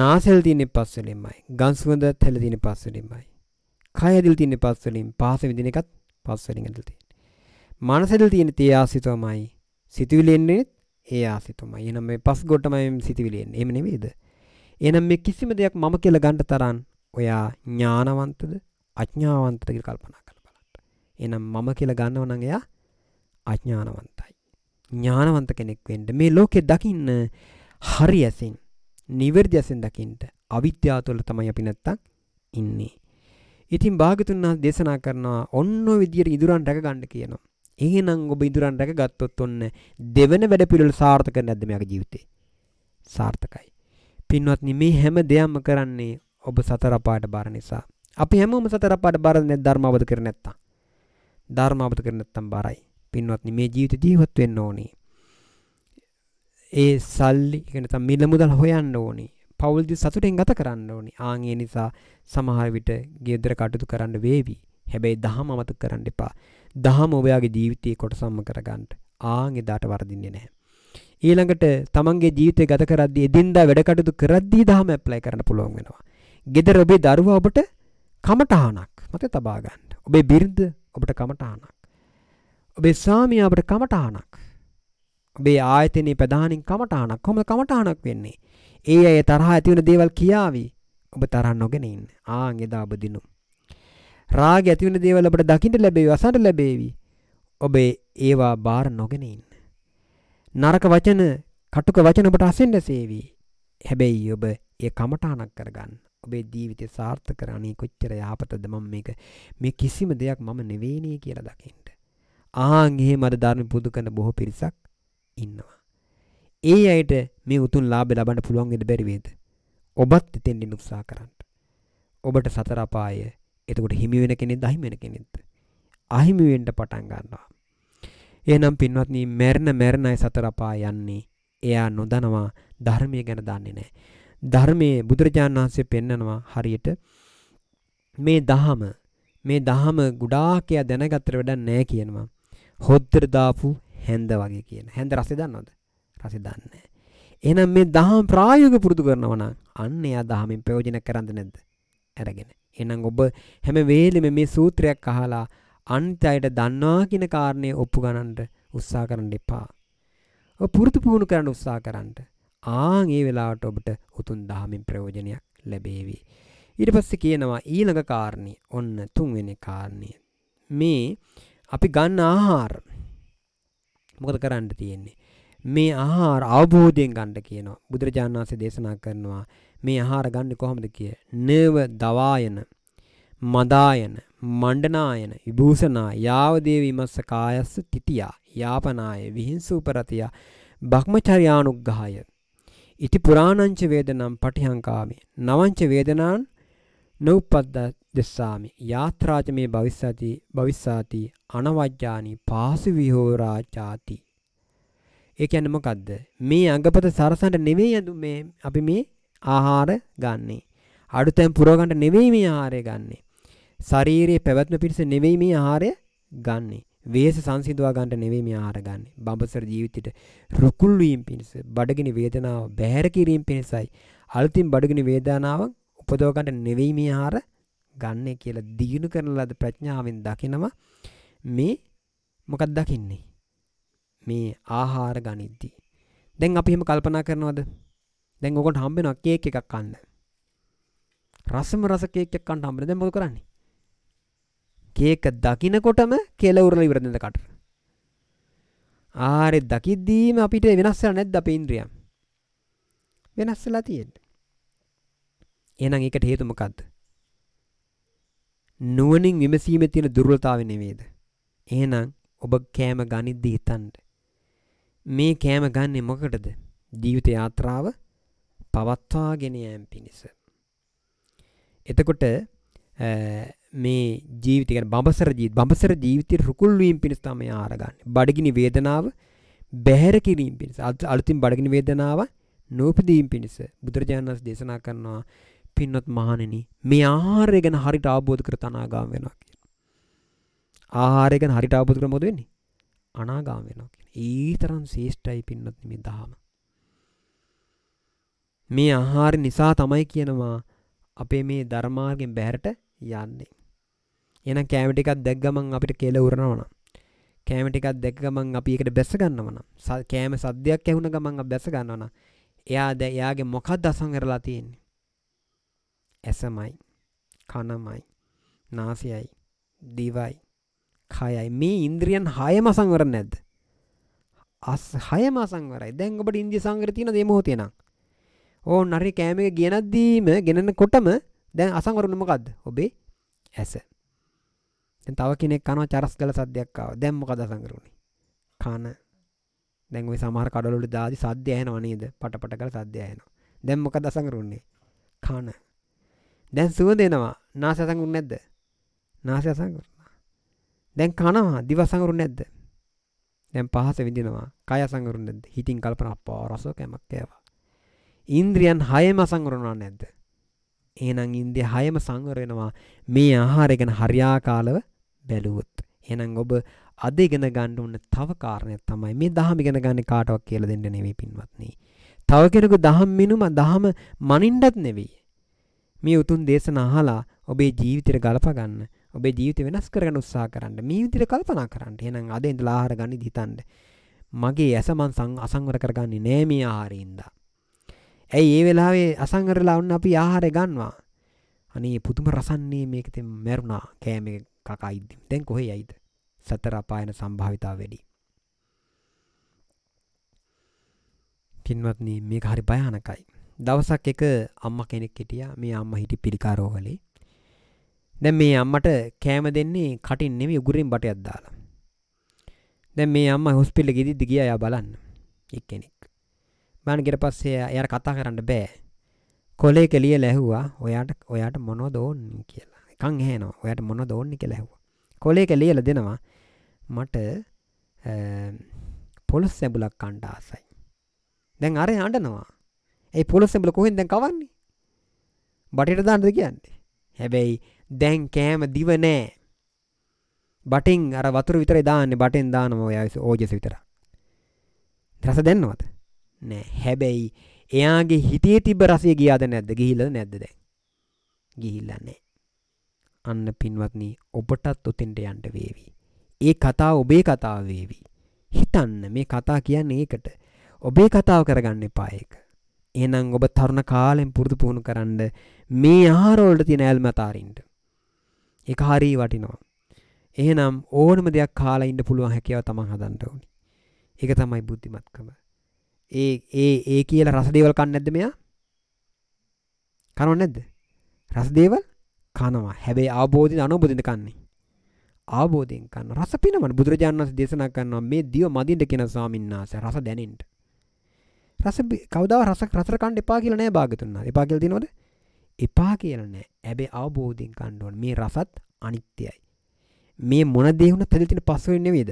නාසෙල් තින්නේ පස්සලින්මයි. ගන්සුවඳ තැල තින පස්සලින්මයි. කයදිල් තින්නේ පස්සලින් පහස විදින එකත් පස්සලින් ඇදල් තියෙන. මනසෙල් තියෙන තේ ආසිතමයි. සිතුවිලෙන්නේත් ඒ ආසිතමයි. එහෙනම් මේ පස් ගොටමයි සිතුවිලෙන්නේ. එහෙම නෙමෙයිද? එහෙනම් මේ කිසිම දෙයක් මම කියලා ගන්න තරම් ඔයා ඥානවන්තද? අඥ්ඥාවන්තද කියල කල්පනා කළ බලට එනම් මම කියලා ගන්නවනං එයා අඥ්ඥානවන්තයි ඥානවන්ත කෙනෙක් වෙන්ඩ මේ ලෝකෙ දකින්න හරි ඇසින් නිවර්දි ඇසෙන් දකිින්ට අවිද්‍යා තුළ තමයි අපි නැත්තක් ඉන්නේ ඉතින් භාගතුන් වහන්සේ දේශනා කරනවා ඔන්න විදියට ඉදුරන් රැක ගන්න කියනවා. එහෙනම් ඔබ ඉදුරන් රැක ගත්තොත් ඔන්න දෙවන වැඩ පිළිවෙල සාර්ථක නැද්ද මෙයාගේ ජීවිතේ? සාර්ථකයි. පින්වත්නි මේ හැම දෙයක්ම කරන්නේ ඔබ සතර පාට බාර නිසා. අපි හැමෝම සතර පාඩ බාරද නැත් ධර්ම අවබෝධ කර නැත්තම්. ධර්ම අවබෝධ කර නැත්තම් බාරයි. පින්වත්නි මේ ජීවිත ජීවත් වෙන්න ඕනේ. ඒ සල්ලි කියන්නේ තම මිල මුදල් හොයන්න ඕනේ. පවුල් දි සතුටෙන් ගත කරන්න ඕනේ. ආන් ඒ නිසා සමහර විට ගෙදර කටයුතු කරන්න වේවි. හැබැයි දහම අමතක කරන්න එපා. දහම ඔයාගේ ජීවිතයේ කොටසක්ම කරගන්න. ආන් එදාට වරදින්නේ නැහැ. ඊළඟට තමන්ගේ ජීවිතය ගත කරද්දී එදින්දා වැඩ කටයුතු කරද්දී දහම ඇප්ලයි කරන්න පුළුවන් වෙනවා. ගෙදර ඔබේ දරුවා ඔබට කමටහනක් මත තබා ගන්න. ඔබේ බිරිඳ ඔබට කමටහනක්. ඔබේ සාමියා ඔබට කමටහනක්. ඔබේ ආයතනයේ ප්‍රධානින් කමටහනක්. කොහොමද කමටහනක් වෙන්නේ? ඒ අය තරහ ඇති වෙන දේවල් කියාවි. ඔබ තරහ නොගෙන ඉන්න. ආන් එදා ඔබ දිනු. රාග ඇති වෙන දේවල් ඔබට දකින්න ලැබේවි, අසන්න ලැබේවි. ඔබේ ඒවා බාර නොගෙන ඉන්න. නරක වචන, කටුක වචන ඔබට අසෙන්න සේවි. හැබැයි ඔබ ඒ කමටහනක් කරගන්න. ඔබේ ජීවිතය සාර්ථක කරන්නේ කොච්චර යහපතද මම මේක මේ කිසිම දෙයක් මම නෙවෙයිනේ කියලා දකින්න. ආන් එහෙම අර ධර්ම පුදු කරන බොහෝ පිරිසක් ඉන්නවා. ඒ අයට මේ උතුම් ලාභය ලබන්න පුළුවන් වෙද බැරි වේද? ඔබත් ඉතින් උත්සාහ කරන්න. ඔබට සතර අපාය එතකොට හිමි වෙන කෙනෙක්ද අහිමි වෙන කෙනෙක්ද? අහිමි වෙන්න පටන් ගන්නවා. එහෙනම් පින්වත්නි මැරෙන මැරෙන අය සතර අපාය යන්නේ එයා නොදනවා ධර්මය ගැන දන්නේ නැහැ. ධර්මයේ බුදුරජාණන් වහන්සේ පෙන්නනවා හරියට මේ දහම මේ දහම ගොඩාක් එයා දැනගත්තට වැඩක් නැහැ කියනවා. හොද්දර දාපු හැඳ වගේ කියන. හැඳ රසය දන්නවද? රසය දන්නේ නැහැ. එහෙනම් මේ දහම් ප්‍රායෝගික පුරුදු කරනවා නම් අන්න එයා දහමෙන් ප්‍රයෝජන කරන්ද නැද්ද? අරගෙන. එහෙනම් ඔබ හැම වෙලෙම මේ සූත්‍රයක් අහලා අනිත් අයට දන්නවා කියන කාරණේ ඔප්පු ගන්නට උත්සාහ කරන්න එපා. ඔය පුරුදු පුහුණු කරන්න උත්සාහ කරන්න. ආං ඒ වෙලාවට ඔබට උතුන් දහමින් ප්‍රයෝජනයක් ලැබේවි. ඊට පස්සේ කියනවා ඊළඟ කාරණය ඔන්න තුන්වෙනි කාරණය. මේ අපි ගන්න ආහාර මොකද කරන්න තියෙන්නේ. මේ ආහාර අවබෝධයෙන් ගණ්ඩ කියනවා බුදුරජාණන් වන්සේ දේශනා කරනවා මේ ආහාර ගන්න කොහොමද කිය. නව දවායන මදායන මණ්ඩනායන විභූෂනා යාවදේ විමස්ස කායස්ස තිතියා යාපනාය විහිංසූපරතියා භක්මචර්යානුග්ගහය ඉති පුරාණංච වේදනම් පටිහංකාමේ නවංච වේදනාන් නවුපද්ද දෙස්සාමි යාත්‍රාජ මේ භවිස්සති භවිස්සාති අනවජ්ජානි පාසු විහෝරාචාති ඒ කියන්නේ මොකද්ද මේ අඟපත සරසන්න නෙවෙයි යඳු මේ අපි මේ ආහාර ගන්නේ අඩුතෙන් පුරව ගන්න නෙවෙයි මේ ආහාරය ගන්නේ ශාරීරියේ පැවැත්ම පිණිස නෙවෙයි මේ ආහාරය ගන්නේ වේස සංසිඳවා ගන්නට නෙවෙයි මෙයා ආරගන්නේ. බඹසර ජීවිතයට රුකුල් වීම පිණිස, බඩගිනි වේදනාව බැහැර කිරීම පිණිසයි. අලුතින් බඩගිනි වේදනාව උපදව ගන්නට නෙවෙයි මේ ආර ගන්නේ කියලා දිනු කරන ලද ප්‍රඥාවෙන් දකිනවා මේ මොකක්ද දකින්නේ? මේ ආහාර ගනිද්දී. දැන් අපි එහෙම කල්පනා කරනවද? දැන් ඔකට හම්බ වෙනවා කේක් එකක් කන්න. රසම රස කේක් එකක් කන්න හම්බ වෙන. දැන් මොකද කරන්නේ? ඒක දකිනකොටම කෙලවුරල ඉවරදඳ කටර. ආරෙ දකිද්දීම අපිට වෙනස්සල නැද් අප ඉන්ද්‍රියම් වෙනස්සලා තියෙන්ට. එනම් එකට හේතුමකක්ද. නුවනින් විමසීම තියෙන දුර්ලතාව නෙවේද. ඒනම් ඔබ කෑම ගනිද්දී හිතන්ට. මේ කෑම ගන්නේ මොකටද ජීවිත යාත්‍රාව පවත්වාගෙන යෑම් පිණිස. එතකොට මේ ජීවිතය ගැන බඹසර ජීවිත බඹසර ජීවිතේ රුකුල් වීම පිණිස තමයි ආරගන්නේ. බඩගිනි වේදනාව බැහැර කිරීම පිණිස අලුතින් බඩගිනි වේදනාව නූපදීම් පිණිස බුදුරජාණන් වහන්සේ දේශනා කරනවා පින්වත් මහණෙනි මේ ආහාරය ගැන හරියට අවබෝධ කර තනාගාම වෙනවා කියලා. ආහාරය ගැන හරියට අවබෝධ කර මොකද වෙන්නේ? අනාගාම වෙනවා කියන. ඊතරම් ශේෂ්ඨයි පින්වත් මේ දහම. මේ ආහාර නිසා තමයි කියනවා අපේ මේ ධර්මාර්ගෙන් බැහැරට යන්නේ එන කෑමටිකක් දැක්ගමන් අපිට කෙල උරනවන කෑමටිකක් දැක්ගමන් අපි එකට බැස ගන්නවන කෑම සද්‍යයක් ඇහුණ ගමන් බැස ගන්නවන එයා ද එයාගේ මොකක් දසං කරලා තියෙන්නේ ඇසමයි කනමයි නාසියයි දිවයි කයයි මේ ඉන්ද්‍රියන් හය මසංවර නැද්ද අස් හය මසංවරයි දැන් ඔබට ඉන්දිය සංගර තියෙන දෙමෝ තියෙනම් ඕ නරි කෑමක ගෙනද්දීම ගෙනන කොටම දැන් අසංවරුනේ මොකද්ද? ඔබේ ඇස. දැන් තව කෙනෙක් කනවා චරස් ගල සද්දයක් ආවා. දැන් මොකද අසංවරුනේ? කන. දැන් ওই සමහර කඩවල වල දාදි සද්ද ඇහෙනව නේද? පටපට ගල සද්ද ඇහෙනවා. දැන් මොකද අසංවරුනේ? කන. දැන් සුවඳ එනවා. නාසය අසංවරුනේ නැද්ද? නාසය අසංවරුනා. දැන් කනවා. දිව අසංවරුනේ නැද්ද? දැන් පහස විඳිනවා. කය අසංවරුනේ නැද්ද? හිතින් කල්පනා අප්පා රස කැමක් කෑවා. ඉන්ද්‍රියන් හයම අසංවරුනා නැද්ද? එහෙනම් ඉන්දිය හයම සංවර වෙනවා මේ ආහාරය ගැන හරියාකාලව බැලුවොත්. එහෙනම් ඔබ අද ඉගෙන ගන්න ඕන තව කාරණයක් තමයි මේ දහම ඉගෙන ගන්න කාටවත් කියලා දෙන්න නෙවෙයි පින්වත්නි. තව කෙනෙකු දහම් මිනුම දහම මනින්නත් නෙවෙයි. මේ උතුම් දේශන අහලා ඔබේ ජීවිතයට ගලප ගන්න, ඔබේ ජීවිතය වෙනස් කරගන්න උත්සාහ කරන්න, මේ විදිහට කල්පනා කරන්න. එහෙනම් අද ඉඳලා ආහාර ගන්න හිතන්න. මගේ ඇස මං අසංවර කරගන්නේ නෑ මේ ආහාරයෙන් දා. ඇයි ඒ වෙලාවේ අසංගරලා ඔන්න අපි ආහාර ගන්නවා අනේ පුතුම රසන්නේ මේකතෙ මැරුණා කෑම කකා ඉද්දිම දැන් කොහෙ යයිද සතර අපායන සම්භාවිතාව වැඩි පින්වත්නි මේක හරි භයානකයි දවසක් එක අම්ම කෙනෙක් හිටියා මේ අම්ම හිටි පිළිකාරෝවලේ දැන් මේ අම්මට කෑම දෙන්නේ කටින් නෙමෙයි උගුරෙන් බටයක් දාලා දැන් මේ අම්මා හොස්පිටල් ගෙදිද්දි ගියා යා බලන්න එක්කෙනෙක් මම ගිර පස්සේ එයාට කතා කරන්න බෑ. කොලේ කෙලිය ලැහුවා ඔයාට ඔයාට මොනවද ඕන්නේ කියලා. එකන් ඇහෙනවා. ඔයාට මොනවද ඕන්නේ කියලා ඇහුවා. කොලේ කෙලියලා දෙනවා. මට පොළොස් සැඹුලක් කන්න ආසයි. දැන් අරේ අඬනවා. ඒ පොළොස් සැඹුල කොහෙන්ද දැන් කවන්නේ? බටේට දාන්නද කියන්නේ? හැබැයි දැන් කෑම දිව නෑ. බටින් අර වතුර විතරේ දාන්නේ බටෙන් දානවා ඔය ඕජස් විතර. රස දැන්නවද? නෑ හැබැයි එයාගේ හිතේ තිබ රසය ගියාද නැද්ද ගිහිල්ල නැද්ද දැන් ගිහිල්ලා නෑ අන්න පින්වත්න ඔබටත් ඔතෙන්ට යන්ට වේවි ඒ කතා ඔබේ කතාව වේවි හිතන්න මේ කතා කියන්න ඒකට ඔබේ කතාව කරගන්න පායක එනම් ඔබ තරුණ කාලෙන් පුරදු පුහුණු කරන්න මේ ආරෝල්ට තියෙන ඇල්මතාරින්ට එක හරී වටිනවා එහෙනම් ඕනම දෙයක් කාලා ඉන්න පුළුවන් හැකියාව තමන් හදන්න ඕනි. ඒක තමයි බුද්ධිමත්කම. ඒ ඒ ඒ කියලා රසදේවල් කන්න නැද්ද මෙයා? කනව නැද්ද? රසදේවල් කනවා. හැබැයි ආબોධින් අනුබෝධින්ද කන්නේ. ආબોධින් කන්න. රස පිනවන බුදුරජාණන් වහන්සේ දේශනා කරනවා මේ දිව මදින්න කියන ස්වාමීන් වහන්සේ රස දැනෙන්න. රස කවදා රස රසර කන්න එපා කියලා නෑ භාගතුන් වහන්සේ. එපා කියලා දිනවද? එපා කියලා නෑ. හැබැයි අවබෝධයෙන් ගන්න ඕනේ මේ රසත් අනිත්‍යයි. මේ මොන දේ වුණත් හැදෙලා තියෙන පස්වලින් නෙවෙයිද?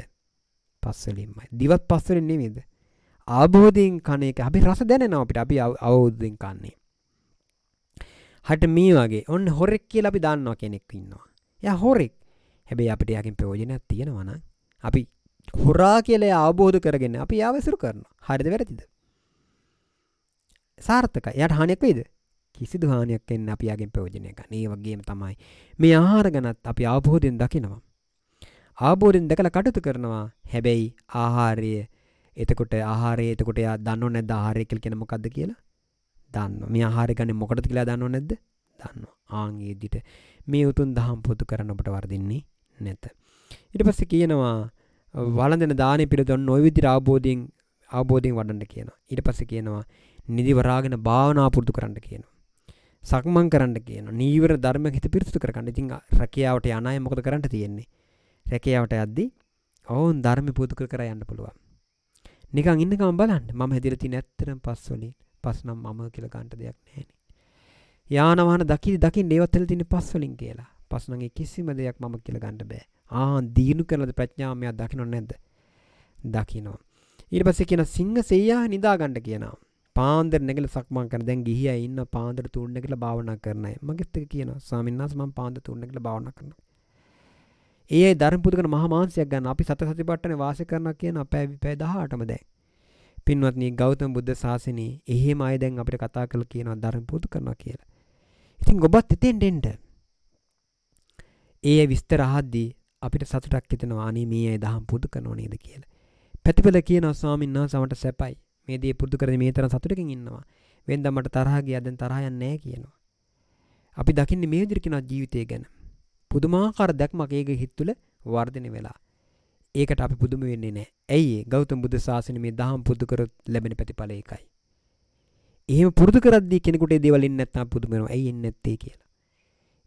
පස්වලින්මයි. දිවත් පස්වලින් නෙවෙයිද? ආබෝධයෙන් කන එක අපි රස දැනෙනවා අපිට අපි අවබෝධයෙන් කන්නේ. හට මේ වගේ ඔන්න හොරෙක් කියලා අපි දන්නවා කෙනෙක් ඉන්නවා. එයා හොරෙක්. හැබැයි අපිට යකින් ප්‍රයෝජනයක් තියෙනවා නම් අපි හොරා කියලා අවබෝධ කරගෙන අපි ආවසුරු කරනවා. හරිද වැරදිද? සාර්ථකයි. එයාට හානියක් වෙයිද? කිසිදු හානියක් වෙන්නේ අපි යකින් ප්‍රයෝජනය ගන්න. ඒ වගේම තමයි මේ ආහාර ගැනත් අපි අවබෝධයෙන් දකිනවා. ආබෝධයෙන් දැකලා කටයුතු කරනවා. හැබැයි ආහාරයේ එතකොට ආහාරය එතකොට යා දන්නව නැද්ද ආහාරය කියලා කියන මොකද්ද කියලා? දන්නවා. මේ ආහාරය ගන්න මොකටද කියලා දන්නව නැද්ද? දන්නවා. ආන් ඒ දිට මේ උතුම් දහම් පොදු කරන්න ඔබට වර්ධින්නේ නැත. ඊට පස්සේ කියනවා වළඳන දානෙ පිළිදොන් නොයි විදිහට අවබෝධයෙන් අවබෝධයෙන් වඩන්න කියනවා. ඊට පස්සේ කියනවා නිදිවරාගෙන භාවනා පුරුදු කරන්න කියනවා. සක්මන් කරන්න කියන නීවර ධර්ම හිත පිරිසුදු කරගන්න. ඉතින් රැකියාවට යන අය මොකද කරන්න තියෙන්නේ? රැකියාවට යද්දී ඔවුන් ධර්ම පුරුදු කර කර යන්න පුළුවන්. නිකන් ඉන්න ගම බලන්න මම හැදිලා තියෙන ඇත්තටම පස් වලින් පස් නම් මම කියලා ගන්න දෙයක් නැහැ යාන වාහන දකින දකින්න ඒවත් හැදලා තියෙන පස් වලින් කියලා පස් නම් ඒ කිසිම දෙයක් මම කියලා ගන්න බෑ ආ දීනු කරලාද ප්‍රඥාව මෙයා දකින්නොත් නැද්ද දකින්නවා ඊට පස්සේ කියන සිංහ සෙයියා නිදා ගන්න කියනවා පාන්දර නැගල සක්මන් කරන දැන් ගිහියා ඉන්න පාන්දර තුන්න කියලා භාවනා කරන අය මගෙත් එක කියනවා ස්වාමීන් වහන්සේ මම පාන්දර තුන්න කියලා භාවනා කරනවා ඒ ධර්ම පුදුකන මහා මාංශයක් ගන්න අපි සතර සතිපට්ඨානේ වාසය කරනවා කියන අපේ පැය 18ම දැන් පින්වත්නි ගෞතම බුද්ධ ශාසනේ එහෙම අය දැන් අපිට කතා කරලා කියනවා ධර්ම පුදු කරනවා කියලා. ඉතින් ඔබත් එතෙන් දෙන්න. ඒ විස්තර අහද්දී අපිට සතුටක් හිතෙනවා අනේ මේ අය දහම් පුදු කරනව නේද කියලා. පැතිපල කියනවා ස්වාමීන් වහන්සේ මට සැපයි. මේ දේ පුරුදු කරගෙන මේ තරම් සතුටකින් ඉන්නවා. වෙන්දා මට තරහ ගියා දැන් තරහ යන්නේ නැහැ කියනවා. අපි දකින්නේ මේ විදිහට කෙනා ජීවිතය ගැන. පුදුමාකාර දැක්මක් ඒගේ හිත තුළ වර්ධනය වෙලා. ඒකට අපි පුදුම වෙන්නේ නැහැ. ඇයි ගෞතම බුදු සාසනය මේ දහම් පුදු කරොත් ලැබෙන ප්‍රතිඵල ඒකයි. එහෙම පුරුදු කරද්දී කෙනෙකුට ඒ දේවල් එන්නේ නැත්නම් පුදුම වෙනවා. ඇයි එන්නේ නැත්තේ කියලා.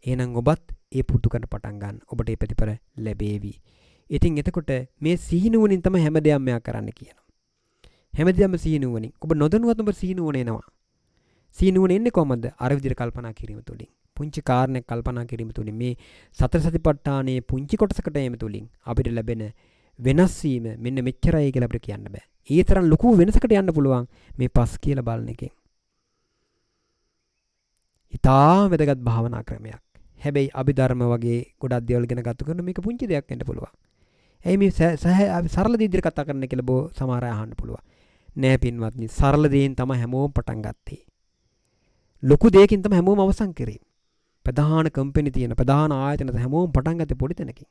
එහෙනම් ඔබත් ඒ පුරුදු කරන්න පටන් ගන්න. ඔබට ඒ ප්‍රතිඵල ලැබේවි. ඉතින් එතකොට මේ සිහිනුවණින් තමයි හැම දෙයක්ම යා කරන්න කියනවා. හැම දෙයක්ම සිහිනුවණින්. ඔබ නොදැනුවත්ම ඔබ සිහිනුවණ එනවා. සිහිනුවණ එන්නේ කොහමද? අර විදිහට කල්පනා කිරීම තුළින්. පුංචි කාරණයක් කල්පනා කිරීම තුළින් මේ සතර සතිපට්ඨානයේ පුංචි කොටසකට එම තුළින් අපිට ලැබෙන වෙනස් වීම මෙන්න මෙච්චරයි කියලා අපිට කියන්න බෑ. ඒ තරම් ලොකු වෙනසකට යන්න පුළුවන් මේ පස් කියලා බලන එකෙන්. ඉතාම වැදගත් භාවනා ක්‍රමයක්. හැබැයි අභිධර්ම වගේ ගොඩක් දේවල් ගැන කතා කරන මේක පුංචි දෙයක් වෙන්න පුළුවන්. ඇයි මේ සරල දේ ඉදිරිය කතා කරන්න කියලා බෝ සමහර අය අහන්න පුළුවන්. නෑ පින්වත්නි සරල දේෙන් තමයි හැමෝම පටන් ගත්තේ. ලොකු දෙයකින් තමයි හැමෝම අවසන් කරේ. ප්‍රධාන කම්පෙනි තියෙන ප්‍රධාන ආයතන හැමෝම පටන් ගත්තේ පොඩි තැනකින්.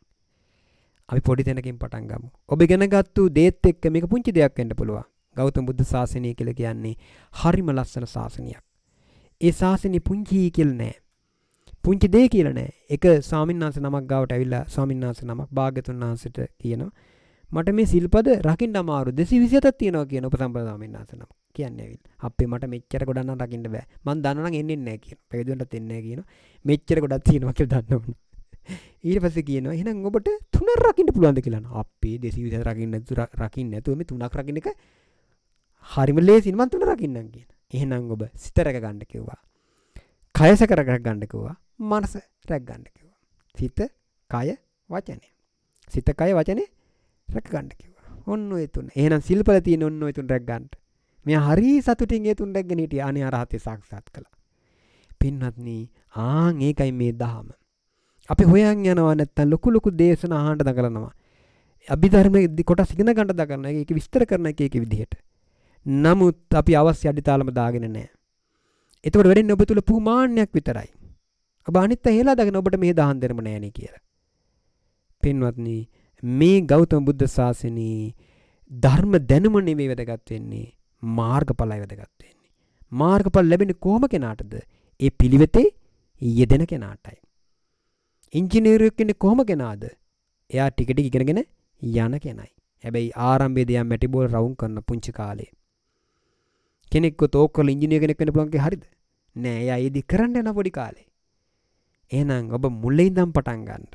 අපි පොඩි තැනකින් පටන් ගමු. ඔබ ඉගෙන ගත්තු දේත් එක්ක මේක පුංචි දෙයක් වෙන්න පුළුවන්. ගෞතම බුද්ධ ශාසනය කියලා කියන්නේ හරිම ලස්සන ශාසනයක්. ඒ ශාසනය පුංචි කියලා නෑ. පුංචි දෙය කියලා නෑ. එක ස්වාමීන් වහන්සේ නමක් ගාවට ඇවිල්ලා ස්වාමීන් වහන්සේ නමක් භාග්‍යතුන් වහන්සේට කියනවා මට මේ සිල්පද රකිින් අමාරු දෙසි විසිතත් තියෙනවා කියන උප සම්පදාමෙන් අසනම් කියන්නේවිල් අපේ මට මෙච්චර ගොඩන්න රකින්න බෑ මන් දන්නන එන්නෙන්නෑ කිය පැදුවන්ට එන්න කියන මෙච්චර ගොඩත් තියෙනවකල් දන්නවන්න (laughs) ඊට පස කියන එහෙනම් ඔබට තුන රකින්න පුළුවන්ද කියලන්න අපේ දෙසි විස රකින්න රකින්න ඇතුවම තුනක් රකින එක හරිම ලේසින්මන් තුන රකින්න කියන එහෙනම් ඔබ සිතරක ගණ්ඩ කිව්වා කයසක රැක් ගණ්ඩකවා මනස රැක් ගණ්ඩකිවා සිත කය වචනය සිත කය වචනේ රැකගන්න කිව්වා ඔන්න ඔය තුන එහෙනම් සිල්පල තියෙන ඔන්න ඔය තුන රැකගන්න මෙයා හරි සතුටින් ඒ තුන රැකගෙන හිටියා අනේ අරහතේ සාක්ෂාත් කළා පින්වත්නි ආන් ඒකයි මේ දහම අපි හොයන් යනවා නැත්තම් ලොකු ලොකු දේශන අහන්න දඟලනවා අභිධර්ම කොටස් ඉගෙන ගන්න දඟලන එක ඒක විස්තර කරන එක ඒක විදිහට නමුත් අපි අවශ්‍ය අඩිතාලම දාගෙන නැහැ එතකොට වෙන්නේ ඔබ තුල පුමාන්නයක් විතරයි ඔබ අනිත් අය හෙලා දගෙන ඔබට මේ දහම් දෙරම නැහැ නේ කියලා පින්වත්නි මේ ගෞතම බුද්ධ ශාසනයේ ධර්ම දැනුම නෙවෙයි වැදගත් වෙන්නේ මාර්ගඵලයි වැදගත් වෙන්නේ. මාර්ගඵල ලැබෙන්නේ කොහොම කෙනාටද? ඒ පිළිවෙතේ යෙදෙන කෙනාටයි. ඉංජිනේරුවෙක් ඉන්නේ කොහොම කෙනාද? එයා ටික ටික ඉගෙනගෙන යන කෙනයි. හැබැයි ආරම්භයේදී යා මැටි බෝල් රවුම් කරන පුංචි කාලේ කෙනෙක්ව තෝක් කරලා ඉංජිනේර කෙනෙක් වෙන්න පුළුවන් කේ හරිද? නෑ එයා ඒදි කරන්න යන පොඩි කාලේ. එහෙනම් ඔබ මුලින්දම් පටන් ගන්න.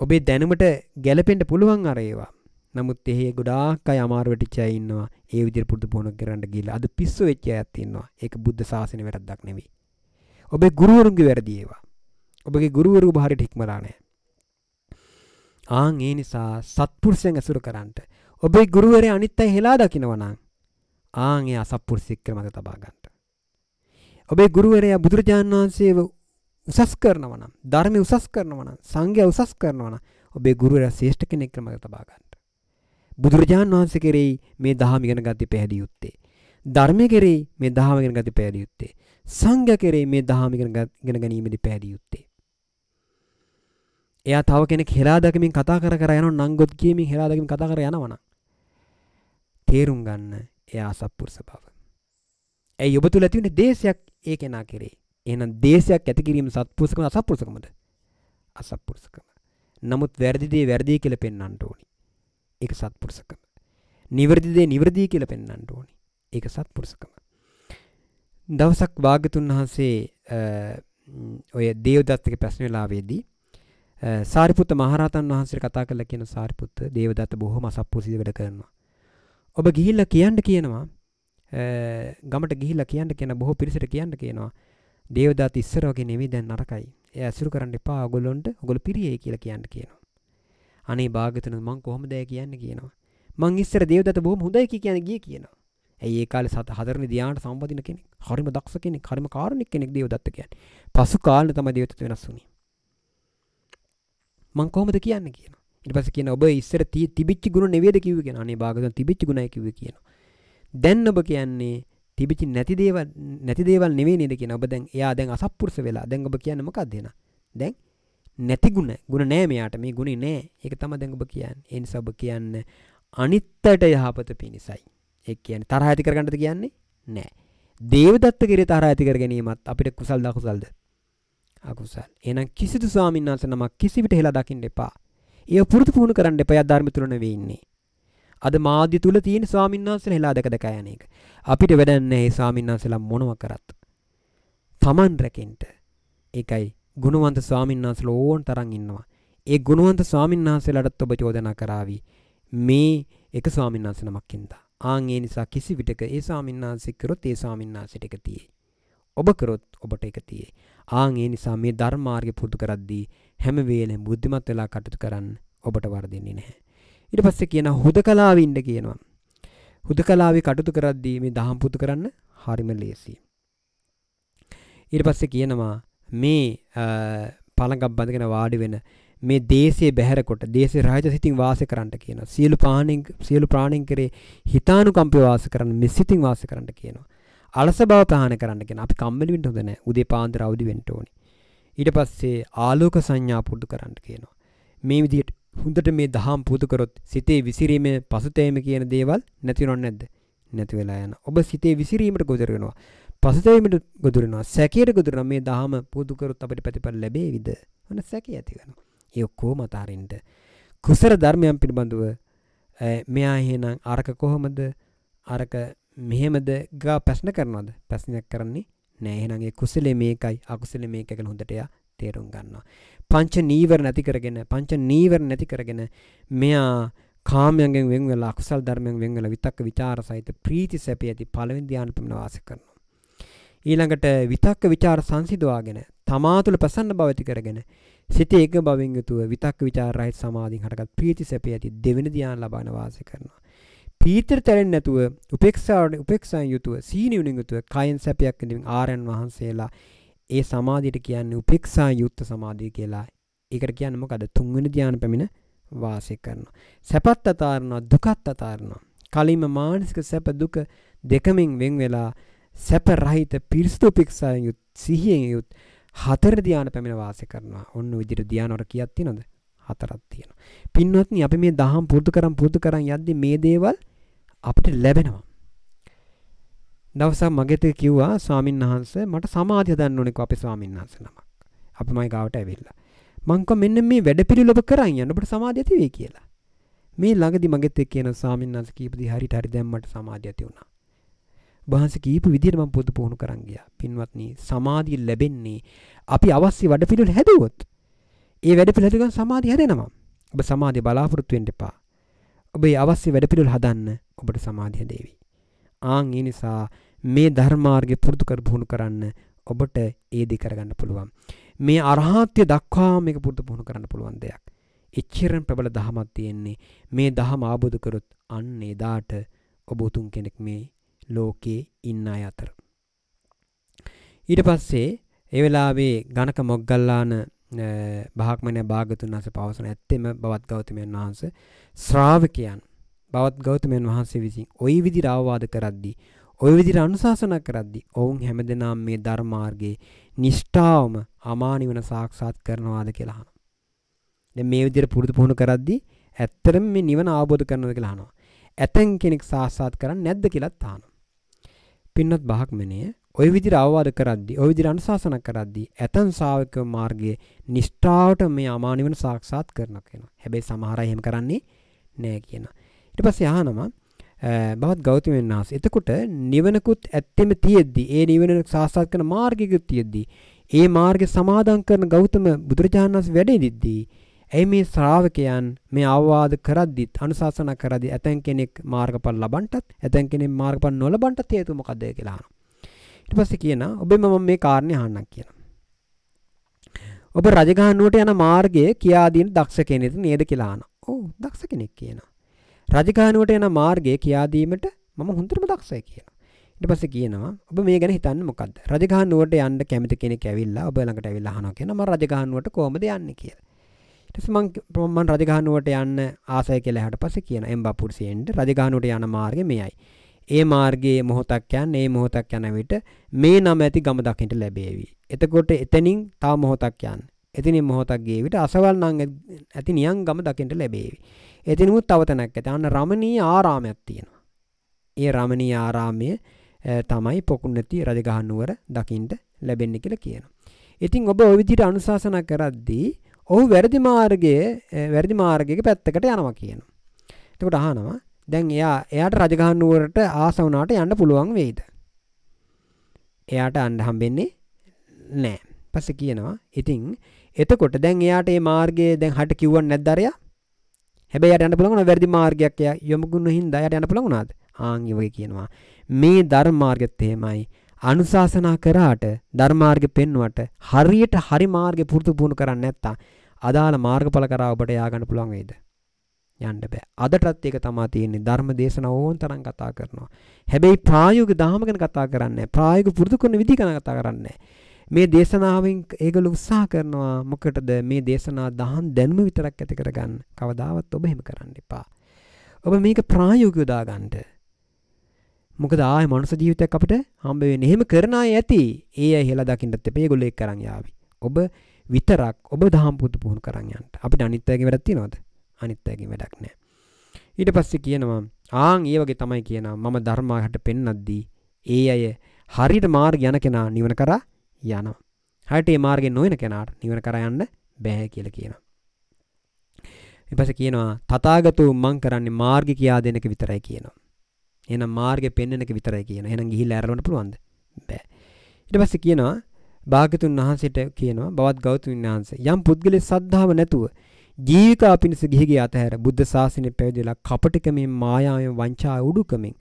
ඔබේ දැනුමට ගැලපෙන්ට පුළුවන් අරේවා නමුත් එහෙ ගොඩාක් අය අමාරුවටිච්චය ඉන්නවා ඒ විදිර පුරදු පුහුණු කරන්න ගිල්ලා අද පිස්සු වෙච්ච අයත් ඉන්නවා ඒක බුද්ධ ශාසනය වැරද්දක් නෙවෙයි ඔබේ ගුරුවරුන්ගේ වැරදි ඒවා ඔබගේ ගුරුවරු ඔබ හරියට හික්මලා නැහැ ආන් ඒ නිසා සත්පුරුෂයන් ඇසුරු කරන්නට ඔබේ ගුරුවරයා අනිත් අය හෙලා දකිනවා නම් ආන් එයා සත්පුරුෂික මත තබා ගන්නට ඔබේ ගුරුවරයා බුදුරජාණන් වහන්සේව උසස් කරනවා නම් ධර්මය උසස් කරනවා නම් සංඝය උසස් කරනවා නම් ඔබේ ගුරුවරයා ශ්‍රේෂ්ඨ කෙනෙක් ළඟ තබා ගන්නට. බුදුරජාන් වහන්සේ කෙරෙහි මේ දහම ඉගෙන ගත්තේ පැහැදිලි යුත්තේ. ධර්මය කෙරෙහි මේ දහම ඉගෙන ගත්තේ පැහැදිලි යුත්තේ. සංඝය කෙරෙහි මේ දහම ඉගෙන ගැනීමේදී පැහැදිලි යුත්තේ. එයා තව කෙනෙක් හෙලා දකමින් කතා කර කර යනවා නංගොත් කියමින් හෙලා දකමින් කතා කර යනවා නම් තේරුම් ගන්න එයා අසත්පුරුෂ බව. ඇයි ඔබ තුල ඇති වෙන දේශයක් ඒ කෙනා කෙරේ. එහෙනම් දේශයක් ඇති කිරීම සත්පුරුෂකම අසත්පුරුෂකමද? අසත්පුරුෂකම. නමුත් වැරදි දේ වැරදි කියලා පෙන්වන්නට ඕනි. ඒක සත්පුරුෂකම. නිවැරදි දේ නිවැරදි කියලා පෙන්වන්නට ඕනි. ඒක සත්පුරුෂකම. දවසක් වාගතුන් වහන්සේ ඔය දේවදත්තගේ ප්‍රශ්න වෙලාවේදී සාරිපුත්ත මහරහතන් වහන්සේට කතා කළා කියන සාරිපුත්ත දේවදත්ත බොහොම අසත්පුරුෂිත වැඩ කරනවා. ඔබ ගිහිල්ලා කියන්න කියනවා ගමට ගිහිල්ලා කියන්න කියන බොහෝ පිරිසට කියන්න කියනවා දේවදාත් ඉස්සර වගේ නෙමෙයි දැන් නරකයි. එයා ඇසුරු කරන්න එපා ඔයගොල්ලොන්ට. ඔයගොල්ලෝ පිරියයි කියලා කියන්න කියනවා. අනේ භාග්‍යතුන් මං කොහොමද ඒ කියන්නේ කියනවා. මං ඉස්සර දේවදත්ත බොහොම හොඳයි කියන්නේ ගියේ කියනවා. ඇයි ඒ කාලේ සත හතරනි ධ්‍යානට සම්බන්ධින කෙනෙක්. හරිම දක්ෂ කෙනෙක්, හරිම කාරුණික කෙනෙක් දේවදත්ත කියන්නේ. පසු කාලේ තමයි දේවදත්ත වෙනස් වුනේ. මං කොහොමද කියන්නේ කියනවා. ඊට පස්සේ කියනවා ඔබ ඉස්සර තිබිච්ච ගුණ නෙවෙයිද කිව්වේ කියනවා. අනේ භාග්‍යතුන් තිබිච්ච ගුණයි කිව්වේ කියනවා. දැන් ඔබ කියන්නේ තිබිචි නැති දේව නැති දේවල් නෙවේ නිද කියෙන ඔබ දැන් එයා දැන් අසපපුරස වෙලා දැන් ඔබ කියන්න මොකක් දෙෙන දැන් නැති ගුණ ගුණ නෑමයාට මේ ගුණි නෑ එක තම දැඟබ කියන්න එන් සබ කියන්න අනිත්තට යහපත පිණිසයි එක් කියන තරහ ඇති කරගන්නට කියන්නේ නෑ දේවදත්ත කෙරේ තරහ ඇති කර ගැනීමත් අපිට කුසල් දකුසල්ද අකුසල් එනම් කිසිදු ස්වාමීන් වහන්සේ නමක් කිසිවිට හෙලා දකින්න එපා. ඒ පුරුදු පුහුණු කරන්න එපා. ධර්ම තුලන වෙන්නේ. අද මාධ්‍ය තුල තියෙන ස්වාමින්වහන්සේලා හෙලා දැක දැක යන එක. අපිට වැඩක් නැහැ මේ ස්වාමින්වහන්සේලා මොනව කරත්. Taman රැකෙන්න. ඒකයි ගුණවන්ත ස්වාමින්වහන්සේලා ඕන් තරම් ඉන්නවා. ඒ ගුණවන්ත ස්වාමින්වහන්සේලාටත් ඔබ චෝදනා කරાવી මේ එක ස්වාමින්වහන්සේ නමක් ඉඳා. ආන් ඒ නිසා කිසි විටක ඒ ස්වාමින්වහන්සේ කරොත් ඒ ස්වාමින්වහන්සේට එක තියෙයි. ඔබ කරොත් ඔබට එක තියෙයි. ආන් ඒ නිසා මේ ධර්මාර්ගය පුරුදු කරද්දී හැම වෙලේම බුද්ධිමත් වෙලා කටයුතු කරන්න ඔබට වර්ධින්නේ නැහැ. ඊට පස්සේ කියන හුදකලාවේ ඉන්න කියනවා. හුදකලාවේ කටයුතු කරද්දී මේ දහම් පුදු කරන්න හරිම ලේසියි. ඊට පස්සේ කියනවා මේ පළඟක් බඳගෙන වාඩි වෙන මේ දේශයේ බැහැරකොට දේශේ රාජ සිතින් වාසය කරන්නට කියනවා. සියලු ප්‍රාණින් සියලු ප්‍රාණින් කරේ හිතානුකම්පිත වාසය කරන්න මේ සිතින් වාසය කරන්නට කියනවා. අලස බව ප්‍රහාණය කරන්න කියන අපි කම්මැලි වෙන්න හොඳ නැහැ. උදේ පාන්දර අවදි වෙන්න ඕනේ. ඊට පස්සේ ආලෝක සංඥා පුරුදු කරන්න කියනවා. මේ විදිහට හොඳට මේ දහම් පුරුදු කරොත් සිතේ විසිරීම පසුතැවීම කියන දේවල් නැතිවෙන්නේ නැද්ද? නැති වෙලා යන. ඔබ සිතේ විසිරීමට ගොදුර වෙනවා. පසුතැවීමට ගොදුර වෙනවා. සැකයට ගොදුර වෙනවා. මේ දහම පුරුදු කරොත් අපිට ප්‍රතිඵල ලැබේවිද? ඔන්න සැකය ඇති වෙනවා. ඒ ඔක්කොම අතාරින්න. කුසල ධර්මයන් පිළිබඳව මෙයා එහෙනම් අරක කොහොමද? අරක මෙහෙමද ගා ප්‍රශ්න කරනවද? ප්‍රශ්නයක් කරන්නේ නෑ. එහෙනම් ඒ කුසලයේ මේකයි අකුසලයේ මේක කියලා හොඳට එයා තේරුම් ගන්නවා. පංච නීවර නැති කරගෙන පංච නීවර නැති කරගෙන මෙයා කාමයෙන් වෙන් වෙලා අකුසල් ධර්මයෙන් වෙන් වෙලා විතක්ක ਵਿਚාර සහිත ප්‍රීති සැප ඇති පළවෙනි ධ්‍යාන පමණ වාසය කරනවා. ඊළඟට විතක්ක ਵਿਚාර සංසිඳවාගෙන තමා තුළ ප්‍රසන්න බව ඇති කරගෙන සිත එක බවින් යුතුව විතක්ක ਵਿਚාර රහිත සමාධියෙන් හටගත් ප්‍රීති සැප ඇති දෙවෙනි ධ්‍යාන ලබන වාසය කරනවා. පීතර තැරෙන්නේ නැතුව උපේක්ෂාවට උපේක්ෂාන් යුතුව සීනියුණින් යුතුව කයෙන් සැපයක් විඳින ආරයන් වහන්සේලා ඒ සමාධියට කියන්නේ උපේක්ෂා යුක්ත සමාධිය කියලා. ඒකට කියන්නේ මොකද? තුන්වෙනි ධානය පැමිණ වාසය කරනවා. සැපත් අතාරනවා, දුකත් අතාරනවා. කලින්ම මානසික සැප දුක දෙකමින් වෙන් වෙලා සැප රහිත පිරිසුදු උපේක්ෂාවෙන් යුත් සිහියෙන් යුත් හතර ධානය පැමිණ වාසය කරනවා. ඔන්න විදිහට ධානවල කීයක් තියෙනවද? හතරක් තියෙනවා. පින්වත්නි අපි මේ දහම් පුරුදු කරන් පුරුදු කරන් යද්දී මේ දේවල් අපිට ලැබෙනවා. දවසක් මගෙත කිව්වා ස්වාමීන් වහන්සේ මට සමාධිය දන්න ඕනේ අපේ ස්වාමීන් වහන්සේ නමක්. අපි මයි ගාවට ඇවිල්ලා. මං කිව්වා මෙන්න මේ වැඩපිළිවෙල කරන් යන්න ඔබට සමාධිය ඇති වෙයි කියලා. මේ ළඟදි මගෙත් එක්ක කියන ස්වාමීන් වහන්සේ කීප දේ හරියට හරි දැන් මට සමාධිය ඇති වුණා. වහන්සේ කීප විදිහට මම පොදු පුහුණු කරන් ගියා. පින්වත්නි සමාධිය ලැබෙන්නේ අපි අවශ්‍ය වැඩපිළිවෙල හැදුවොත්. ඒ වැඩපිළිවෙල ගන්න සමාධිය හැදෙනවා. ඔබ සමාධිය බලාපොරොත්තු වෙන්න එපා. ඔබේ අවශ්‍ය වැඩපිළිවෙල හදන්න ඔබට සමාධිය දේවි. ආන් ඒ නිසා මේ ධර්මාර්ගය පුරුදු කර පුහුණු කරන්න ඔබට ඒ දේ කරගන්න පුළුවන්. මේ අරහත්ත්‍ය දක්වා මේක පුරුදු පුහුණු කරන්න පුළුවන් දෙයක්. එච්චරම ප්‍රබල දහමක් තියෙන්නේ. මේ දහම ආબોධ කරොත් අන්න එදාට ඔබ උතුම් කෙනෙක් මේ ලෝකේ ඉන්න අය අතර. ඊට පස්සේ ඒ වෙලාවේ ගණක මොග්ගල්ලාන භාග්මනය භාගතුන් වහන්සේ පවසන ඇත්තෙම බවත් ගෞතමයන් වහන්සේ ශ්‍රාවකයන් බවත් ගෞතමයන් වහන්සේ විසින් ওই විදිහට අවවාද කරද්දී ওই විදිහට අනුශාසනා කරද්දී ඔවුන් හැමදෙනාම මේ ධර්මාර්ගයේ නිෂ්ඨාවම අමා නිවන සාක්ෂාත් කරනවාද කියලා අහනවා. දැන් මේ විදිහට පුරුදු පුහුණු කරද්දී ඇත්තටම මේ නිවන අවබෝධ කරනවාද කියලා අහනවා. ඇතැම් කෙනෙක් සාක්ෂාත් කරන්නේ නැද්ද කියලාත් අහනවා. පින්නත් බහක්මනේ ඔය විදිහට අවවාද කරද්දී ඔය විදිහට අනුශාසන කරද්දී ඇතන් ශාවක මාර්ගයේ නිෂ්ඨාවට මේ අමානිවන සාක්ෂාත් කරනවා කියනවා. හැබැයි සමහර අය එහෙම කරන්නේ නැහැ කියනවා. ඊට පස්සේ අහනවා බවත් ගෞතමයන් වහන්සේ. එතකොට නිවනකුත් ඇත්තෙම තියෙද්දි ඒ නිවන සාක්ෂාත් කරන මාර්ගිකුත් තියෙද්දි ඒ මාර්ගය සමාදන් කරන ගෞතම බුදුරජාණන් වහන්සේ වැඩෙදිද්දී ඇයි මේ ශ්‍රාවකයන් මේ අවවාද කරද්දිත් අනුශාසනා කරද්දි ඇතැම් කෙනෙක් මාර්ගඵල ලබන්නටත් ඇතැම් කෙනෙක් මාර්ගඵල නොලබන්නට හේතුව මොකද්ද කියලා අහනවා. ඊට පස්සේ කියනවා ඔබෙම මම මේ කාරණේ අහන්නම් කියලා. ඔබ රජගහනුවට යන මාර්ගය කියා දෙන දක්ෂ කෙනෙක්ද නේද කියලා අහනවා. ඔව් දක්ෂ කෙනෙක් කියනවා. රජගහනුවට යන මාර්ගය කියාදීමට මම හොඳටම දක්ෂයි කියලා. ඊට පස්සේ කියනවා ඔබ මේ ගැන හිතන්නේ මොකද්ද? රජගහනුවට යන්න කැමති කෙනෙක් ඇවිල්ලා ඔබ ළඟට ඇවිල්ලා අහනවා කියනවා මම රජගහනුවට කොහොමද යන්නේ කියලා. ඊට පස්සේ මම මම රජගහනුවට යන්න ආසයි කියලා එහාට පස්සේ කියන එම්බාපුරසියෙන්ද රජගහනුවට යන මාර්ගය මෙයයි. ඒ මාර්ගයේ මොහොතක් යන ඒ මොහොතක් යන විට මේ නම ඇති ගම දකින්ට ලැබේවි. එතකොට එතනින් තව මොහොතක් යන්න. එතනින් මොහොතක් ගිය විට අසවල් නම් ඇති නියං ගම දකින්ට ලැබේවි. එතිනමුත් තවතනක් ඇත අන්න රමණී ආරාමයක් තියෙනවා. ඒ රමණී ආරාමය තමයි පොකුන්නති රජගහන්නුවර දකිින්ට ලැබෙන්න කියල කියන. ඉතිං ඔබ ඔවිදිට අනුශාසන කරද්දී ඔහු වැරදිමාර්ගයේ වැරදිමාර්ගයක පැත්තකට යනවා කියන. තකට අහනවා දැන් එයා එයාට රජගහන්නුවරට ආසවනාට යන්න පුළුවන් වෙයිද. එයාට අන්ඩ හම්බෙන්නේ නෑ පස කියනවා ඉතිං එතකොට දැන් එයාට ඒ මාර්ගය දැන් හට කිව්වන් නැද්දරයා හැබැයි යට යන්න පුළුවන් වැරදි මාර්ගයක් එයා යොමුගුණ හින්දා යට යන්න පුළුවන් උනාද? ආන් වගේ කියනවා. මේ ධර්මාර්ගෙත් එහෙමයි. අනුශාසනා කරාට ධර්මාර්ගෙ පෙන්වුවට හරියට හරි මාර්ගෙ පුරුදු පුහුණු කරන්නේ නැත්තම් අදාළ මාර්ගඵල කරා ඔබට යා ගන්න පුළුවන් වෙයිද? යන්න බෑ. අදටත් ඒක තමයි තියෙන්නේ. ධර්ම දේශනාව ඕන තරම් කතා කරනවා. හැබැයි ප්‍රායෝගික ධර්ම ගැන කතා කරන්නේ නැහැ. ප්‍රායෝගික පුරුදු කරන විදිහ ගැන කතා කරන්නේ නැහැ. මේ දේශනාවෙන් ඒගොල්ලෝ උත්සාහ කරනවා මොකටද මේ දේශනා දහම් දැනුම විතරක් ඇති කරගන්න. කවදාවත් ඔබ එහෙම කරන්න එපා. ඔබ මේක ප්‍රායෝගිකව දාගන්න. මොකද ආය මනුස්ස ජීවිතයක් අපිට හම්බ වෙන්නේ. එහෙම කරන අය ඇති. ඒ අය හෙලා දකින්නත් එපා. ඒගොල්ලෝ ඒක කරන් යාවි. ඔබ විතරක් ඔබ දහම් පුදු පුහුණු කරන් යන්න. අපිට අනිත් අයගේ වැඩක් තියනවද? අනිත් අයගේ වැඩක් නැහැ. ඊට පස්සේ කියනවා ආන් ඒ වගේ තමයි කියනවා මම ධර්මාහට පෙන්නද්දී ඒ අය හරියට මාර්ග යන කෙනා නිවන කරා යනවා. හට ඒ මාර්ගෙන් නොයන කෙනාට නිවන කරයන්න බැහැ කියල කියනවා. එපස කියනවා තතාගතු මං කරන්නේ මාර්ග කියා දෙනක විතරයි කියනවා. එනම් මාර්ග පෙන්නෙනක විතරයි කියන එනම් ගිහිල් ඇරවන්න පුළුවන්ද බෑ. ඉට පස්ස කියනවා භාගතුන් වහන්සේට කියනවා බවත් ගෞතම වහන්සේ යම් පුද්ගලෙ සද්ධාව නැතුව ජීවිත අපිනිස ගිහිගේ අතහැර බුද්ධ ශාසනය පැවිදිලා කපටිකමින් මායාවෙන් වංචා උඩුකමින්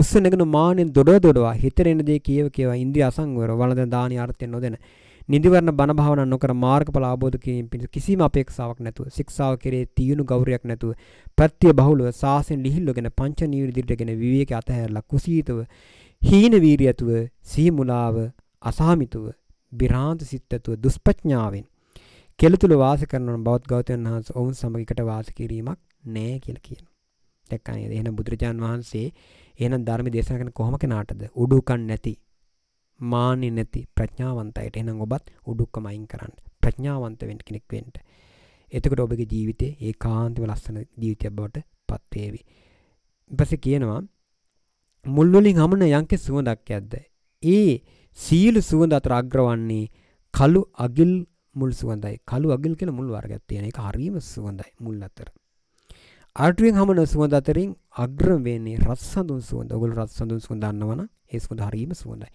උස්සනගෙන මානෙන් දොඩ දොඩවා හිතට එන දේ කියව කියවා ඉන්ද්‍රිය අසංවර වළඳ දානි අර්ථයෙන් නොදෙන නිදිවරණ බණ භාවනා නොකර මාර්ගඵල ආબોධ කිරීම පිණිස කිසිම අපේක්ෂාවක් නැතුව ශික්ෂාව කෙරේ තියුණු ගෞරවයක් නැතුව ප්‍රත්‍ය බහුලව සාසෙන් ලිහිල්වගෙන පංච නීවරදිටගෙන විවේක අතහැරලා කුසීතව හීන වීරියතුව සීමුලාව අසහමිතුව බිරාන්ත සිත්තතුව දුෂ්පඥාවෙන් කෙලතුළු වාස කරනවන බෞද්ධ ගෞතමයන් වහන්සේ ඔවුන් සමග එකට වාස කිරීමක් නැහැ කියලා කියනවා දැක්කා නේද? එහෙනම් බුදුරජාන් වහන්සේ එහෙනම් ධර්ම දේශනා කරන කොහොම කෙනාටද? උඩුකන් නැති, මාන්නේ නැති ප්‍රඥාවන්තයෙක්. එහෙනම් ඔබත් උඩුක්කම අයින් කරන්න. ප්‍රඥාවන්ත වෙන්න කෙනෙක් වෙන්න. එතකොට ඔබගේ ජීවිතේ ඒකාන්තව ලස්සන ජීවිතයක් බවට පත් වේවි. ඊපස්සේ කියනවා මුල් වලින් හමන යම්කි සුවඳක් ඇද්ද? ඒ සීළු සුවඳ අතර අග්‍රවන්නේ කළු අගිල් මුල් සුවඳයි. කළු අගිල් කියලා මුල් වර්ගයක් තියෙන එක හරීම සුවඳයි මුල් අතර. ආටුවෙන් හමන සුවඳ අතරින් අග්‍ර වෙන්නේ රත් සඳුන් සුවඳ. ඔයගොල්ලෝ රත් සඳුන් සුවඳ දන්නවනම් ඒ සුවඳ හරීම සුවඳයි.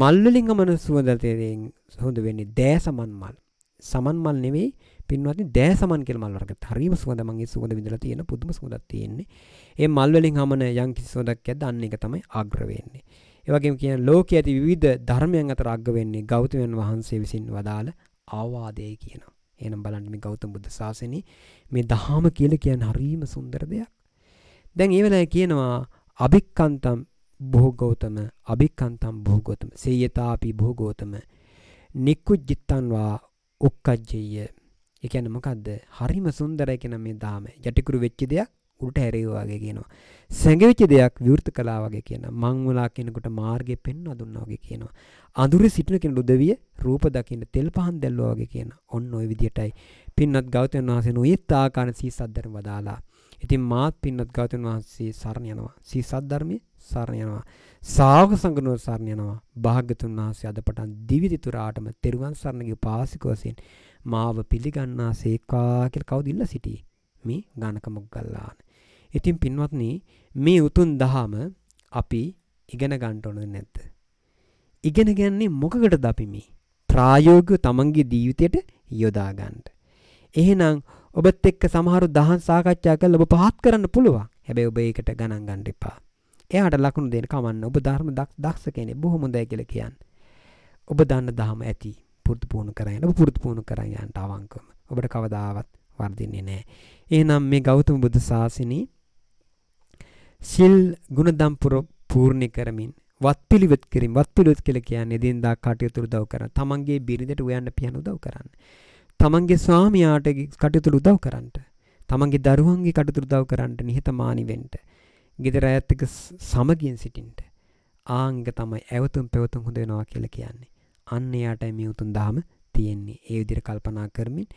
මල් වලින් හමන සුවඳ අතරින් සුවඳ වෙන්නේ දෑ සමන් මල්. සමන් මල් නෙවෙයි පින්වත්නි දෑ සමන් කියලා මල් වර්ග. හරීම සුවඳ මම ඒ සුවඳ විඳලා තියෙන පුදුම සුවඳක් තියෙන්නේ. ඒ මල් වලින් හමන යම් කිසි සුවඳක් ඇද්ද අන්න එක තමයි අග්‍ර වෙන්නේ. ඒ වගේම කියන ලෝකයේ ඇති විවිධ ධර්මයන් අතර අග්‍ර වෙන්නේ ගෞතමයන් වහන්සේ විසින් වදාළ ආවාදය කියනවා. එහෙනම් බලන්න මේ ගෞතම බුදු සාසනේ මේ දහම කියලා කියන්නේ හරීම සුන්දර දෙයක්. දැන් ඒ වෙලාවේ කියනවා අබික්කන්තම් භෝගෞතම අබික්කන්තම් භෝගෞතම සේයතාපි භෝගෞතම නික්කුජිත්තන් වා උක්කජ්ජය. ඒ කියන්නේ මොකද්ද? හරීම සුන්දරයි කියන මේ දහම. යටිකුරු වෙච්ච දෙයක් උල්ට හැරෙව්වා වගේ කියනවා. සැඟවිච්ච දෙයක් විවෘත කළා වගේ කියනවා. මං වලා කෙනෙකුට මාර්ගය පෙන්වා දුන්නා වගේ කියනවා. අඳුරේ සිටින කෙනෙකුට උදවිය රූප දකින්න තෙල් පහන් දැල්ලුවා වගේ කියන. ඔන්න ওই විදියටයි පින්වත් ගෞතම වහන්සේ නොයෙත් ආකාරන සීසද්ධර්ම වදාලා. ඉතින් මාත් පින්වත් ගෞතම වහන්සේ සරණ යනවා. සීසද්ධර්මයේ සරණ යනවා. සාවක සංගනුව සරණ යනවා භාග්‍යතුන් වහන්සේ අද පටන් දිවිතිතුරාටම තෙරුවන් සරණගේ පාසික වශයෙන් මාව පිළිගන්නා සේකා කියලා කවුද ඉල්ලා සිටියේ මේ ගානකමක් ගල්ලාන ඉතින් පින්වත්නි මේ උතුම් දහම අපි ඉගෙන ගන්න ඕනද නැද්ද? ඉගෙන ගන්නේ මොකකටද අපි මේ? ප්‍රායෝගිකව තමන්ගේ ජීවිතයට යොදා ගන්නට. එහෙනම් ඔබත් එක්ක සමහරු දහම් සාකච්ඡා කරලා ඔබ පහත් කරන්න පුළුවන්. හැබැයි ඔබ ඒකට ගණන් ගන්න එපා. එයාට ලකුණු දෙන්න කමන්න. ඔබ ධර්ම දක්ෂ කෙනෙක් බොහොම හොඳයි කියලා කියන්න. ඔබ දන්න දහම ඇති. පුරුදු පුහුණු කරගෙන ඔබ පුරුදු පුහුණු කරගෙන යන්න අවංකවම. ඔබට කවදාවත් වර්ධින්නේ නැහැ. එහෙනම් මේ ගෞතම බුදු සාසනේ සිල් ගුණදම් පූර්ණ කරමින් වත්පිළිවෙත් කිරීම වත්පිළිවෙත් කියලා කියන්නේ දිනදා කටයුතු උදව් කරන තමන්ගේ බිරිඳට උයන්න පියන උදව් කරන්න තමන්ගේ ස්වාමියාට කටයුතු උදව් කරන්න තමන්ගේ දරුවන්ගේ කටයුතු උදව් කරන්න නිහතමානී වෙන්න ගෙදර අයත් එක්ක සමගියෙන් සිටින්න ආංග තමයි ඇවතුම් පැවතුම් හොඳ වෙනවා කියලා කියන්නේ අන්න එයාට මේ උතුම් ධහම තියෙන්නේ ඒ විදිහට කල්පනා කරමින්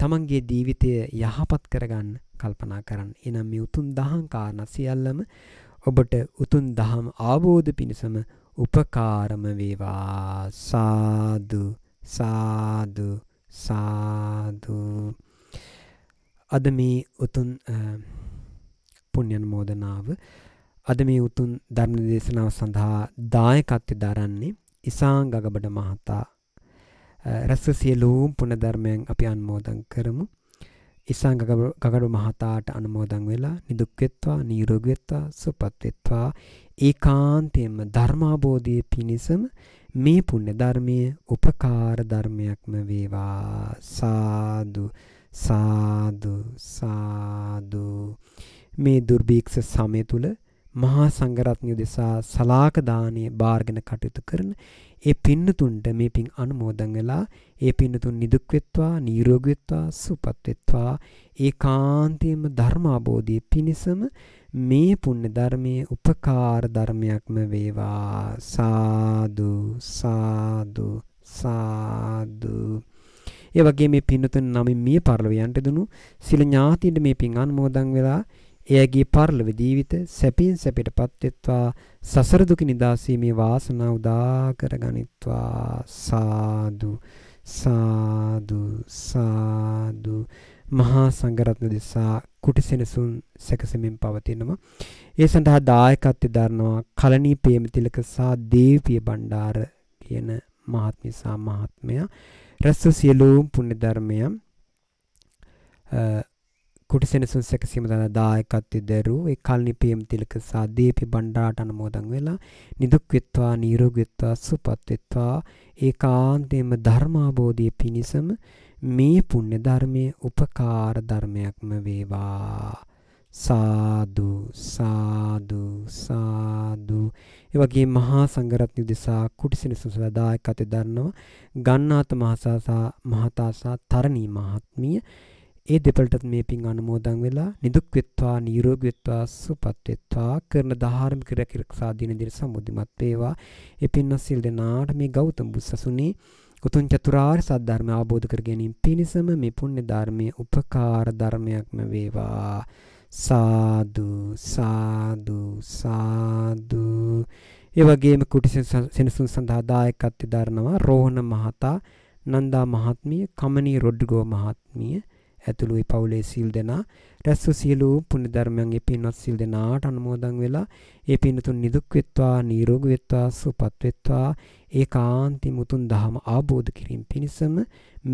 තමන්ගේ ජීවිතය යහපත් කරගන්න කල්පනා කරන්න එනම් මේ උතුන් දහං කාරණ සියල්ලම ඔබට උතුන් දහම් ආබෝධ පිණිසම උපකාරම වේවා සාදු සාදු සාදු අද මේ උතුන් පුණ්‍යන් මෝදනාව අද මේ උතුම් ධර්ම දේශනාව සඳහා දායකත්වය දරන්නේ ඉසාං ගගබඩ මහතා රැස්ස සියලූම් පුණධර්මයන් අපි අන්මෝදන් කරමු. ඉසං ගගඩු මහතාට අනුමෝදන් වෙලා නිදුක්වෙත්වා නීරෝගවෙත්වා සුපත්වෙත්වා ඒකාන්තයෙන්ම ධර්මාබෝධය පිණිසම මේ පුණ්‍ය ධර්මය උපකාර ධර්මයක්ම වේවා සාදු සාදු සාදු මේ දුර්භීක්ෂ සමය තුල මහා සංඝරත්නිය දෙසා සලාක දාණය බාරගෙන කටයුතු කරන ඒ පින්නතුන්ට මේ පින් අනුමෝදන් වෙලා ඒ පින්නතුන් නිදුක් වෙත්වා නිරෝගී වෙත්වා සුවපත් වෙත්වා ඒකාන්තයෙන්ම ධර්ම අවබෝධයේ පිණසම මේ පුණ්‍ය ධර්මයේ උපකාර ධර්මයක්ම වේවා සාදු සාදු සාදු ඒ වගේ මේ පින්නතුන් නම් මිය පරලව යන්ට දුණු සිල ඥාතියින්ට මේ පින් අනුමෝදන් වෙලා එයගේ පරලොව ජීවිත සැපින් සැපයටපත් වෙත්වා සසර දුක නිදාසීමේ වාසනාව උදා කරගනිත්වා සාදු සාදු සාදු මහා සංඝරත්න දෙසා කුටිසෙනසුන් සැකසෙමින් පවතිනවා. ඒ සඳහා දායකත්වය දරනවා කලණී ප්‍රේමතිලක සහ දේවිපිය බණ්ඩාර කියන මහත්මිසා මහත්මයා. රැස්ව සියලුම පුණ්‍ය ධර්මයන් කුටිසෙනසුන් සැකසීම දන දායකත්වය දැරූ ඒ කල්නි පියම් තිලක සහ දීපි බණ්ඩාරට අනුමෝදන් වෙලා නිදුක් වෙත්වා නිරෝගී වෙත්වා සුවපත් වෙත්වා ඒකාන්තයෙන්ම ධර්මාබෝධිය පිණිසම මේ පුණ්‍ය ධර්මයේ උපකාර ධර්මයක්ම වේවා සාදු සාදු සාදු ඒ වගේ මහා සංඝරත්න දෙසා කුටිසෙනසුන් සදා දායකත්වය දරනවා ගන්නාත මහසාසා මහතාසා තරණී මහත්මිය ඒ දෙපළටත් මේ පින් අනුමෝදන් වෙලා නිදුක් වෙත්වා නිරෝගී වෙත්වා සුවපත් වෙත්වා කරන ධාර්මික ක්‍රියා දින දින සම්මුදිමත් වේවා. ඒ පින් අසිල් දෙනාට මේ ගෞතම බුදුසසුනේ උතුම් චතුරාර්ය සත්‍ය අවබෝධ කර ගැනීම පිණිසම මේ පුණ්‍ය ධර්මයේ උපකාර ධර්මයක්ම වේවා. සාදු සාදු සාදු ඒ වගේම කුටි සෙනසුන් සඳහා දායකත්ව දරනවා රෝහණ මහතා නන්දා මහත්මිය කමනී රොඩ්රිගෝ මහත්මිය ඇතුළුයි පවුලේ සීල් දෙනා රැස්සු සියලු පුණ්‍ය ධර්මයන්ගේ පින්වත් සීල් දෙනාට අනුමෝදන් වෙලා ඒ පින්තුන් නිදුක් වෙත්වා නිරෝගී වෙත්වා සුවපත් වෙත්වා ඒකාන්ති මුතුන් දහම ආબોධ කිරීම පිණිසම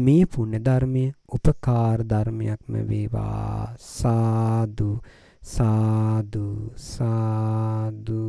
මේ පුණ්‍ය ධර්මයේ උපකාර ධර්මයක්ම වේවා සාදු සාදු සාදු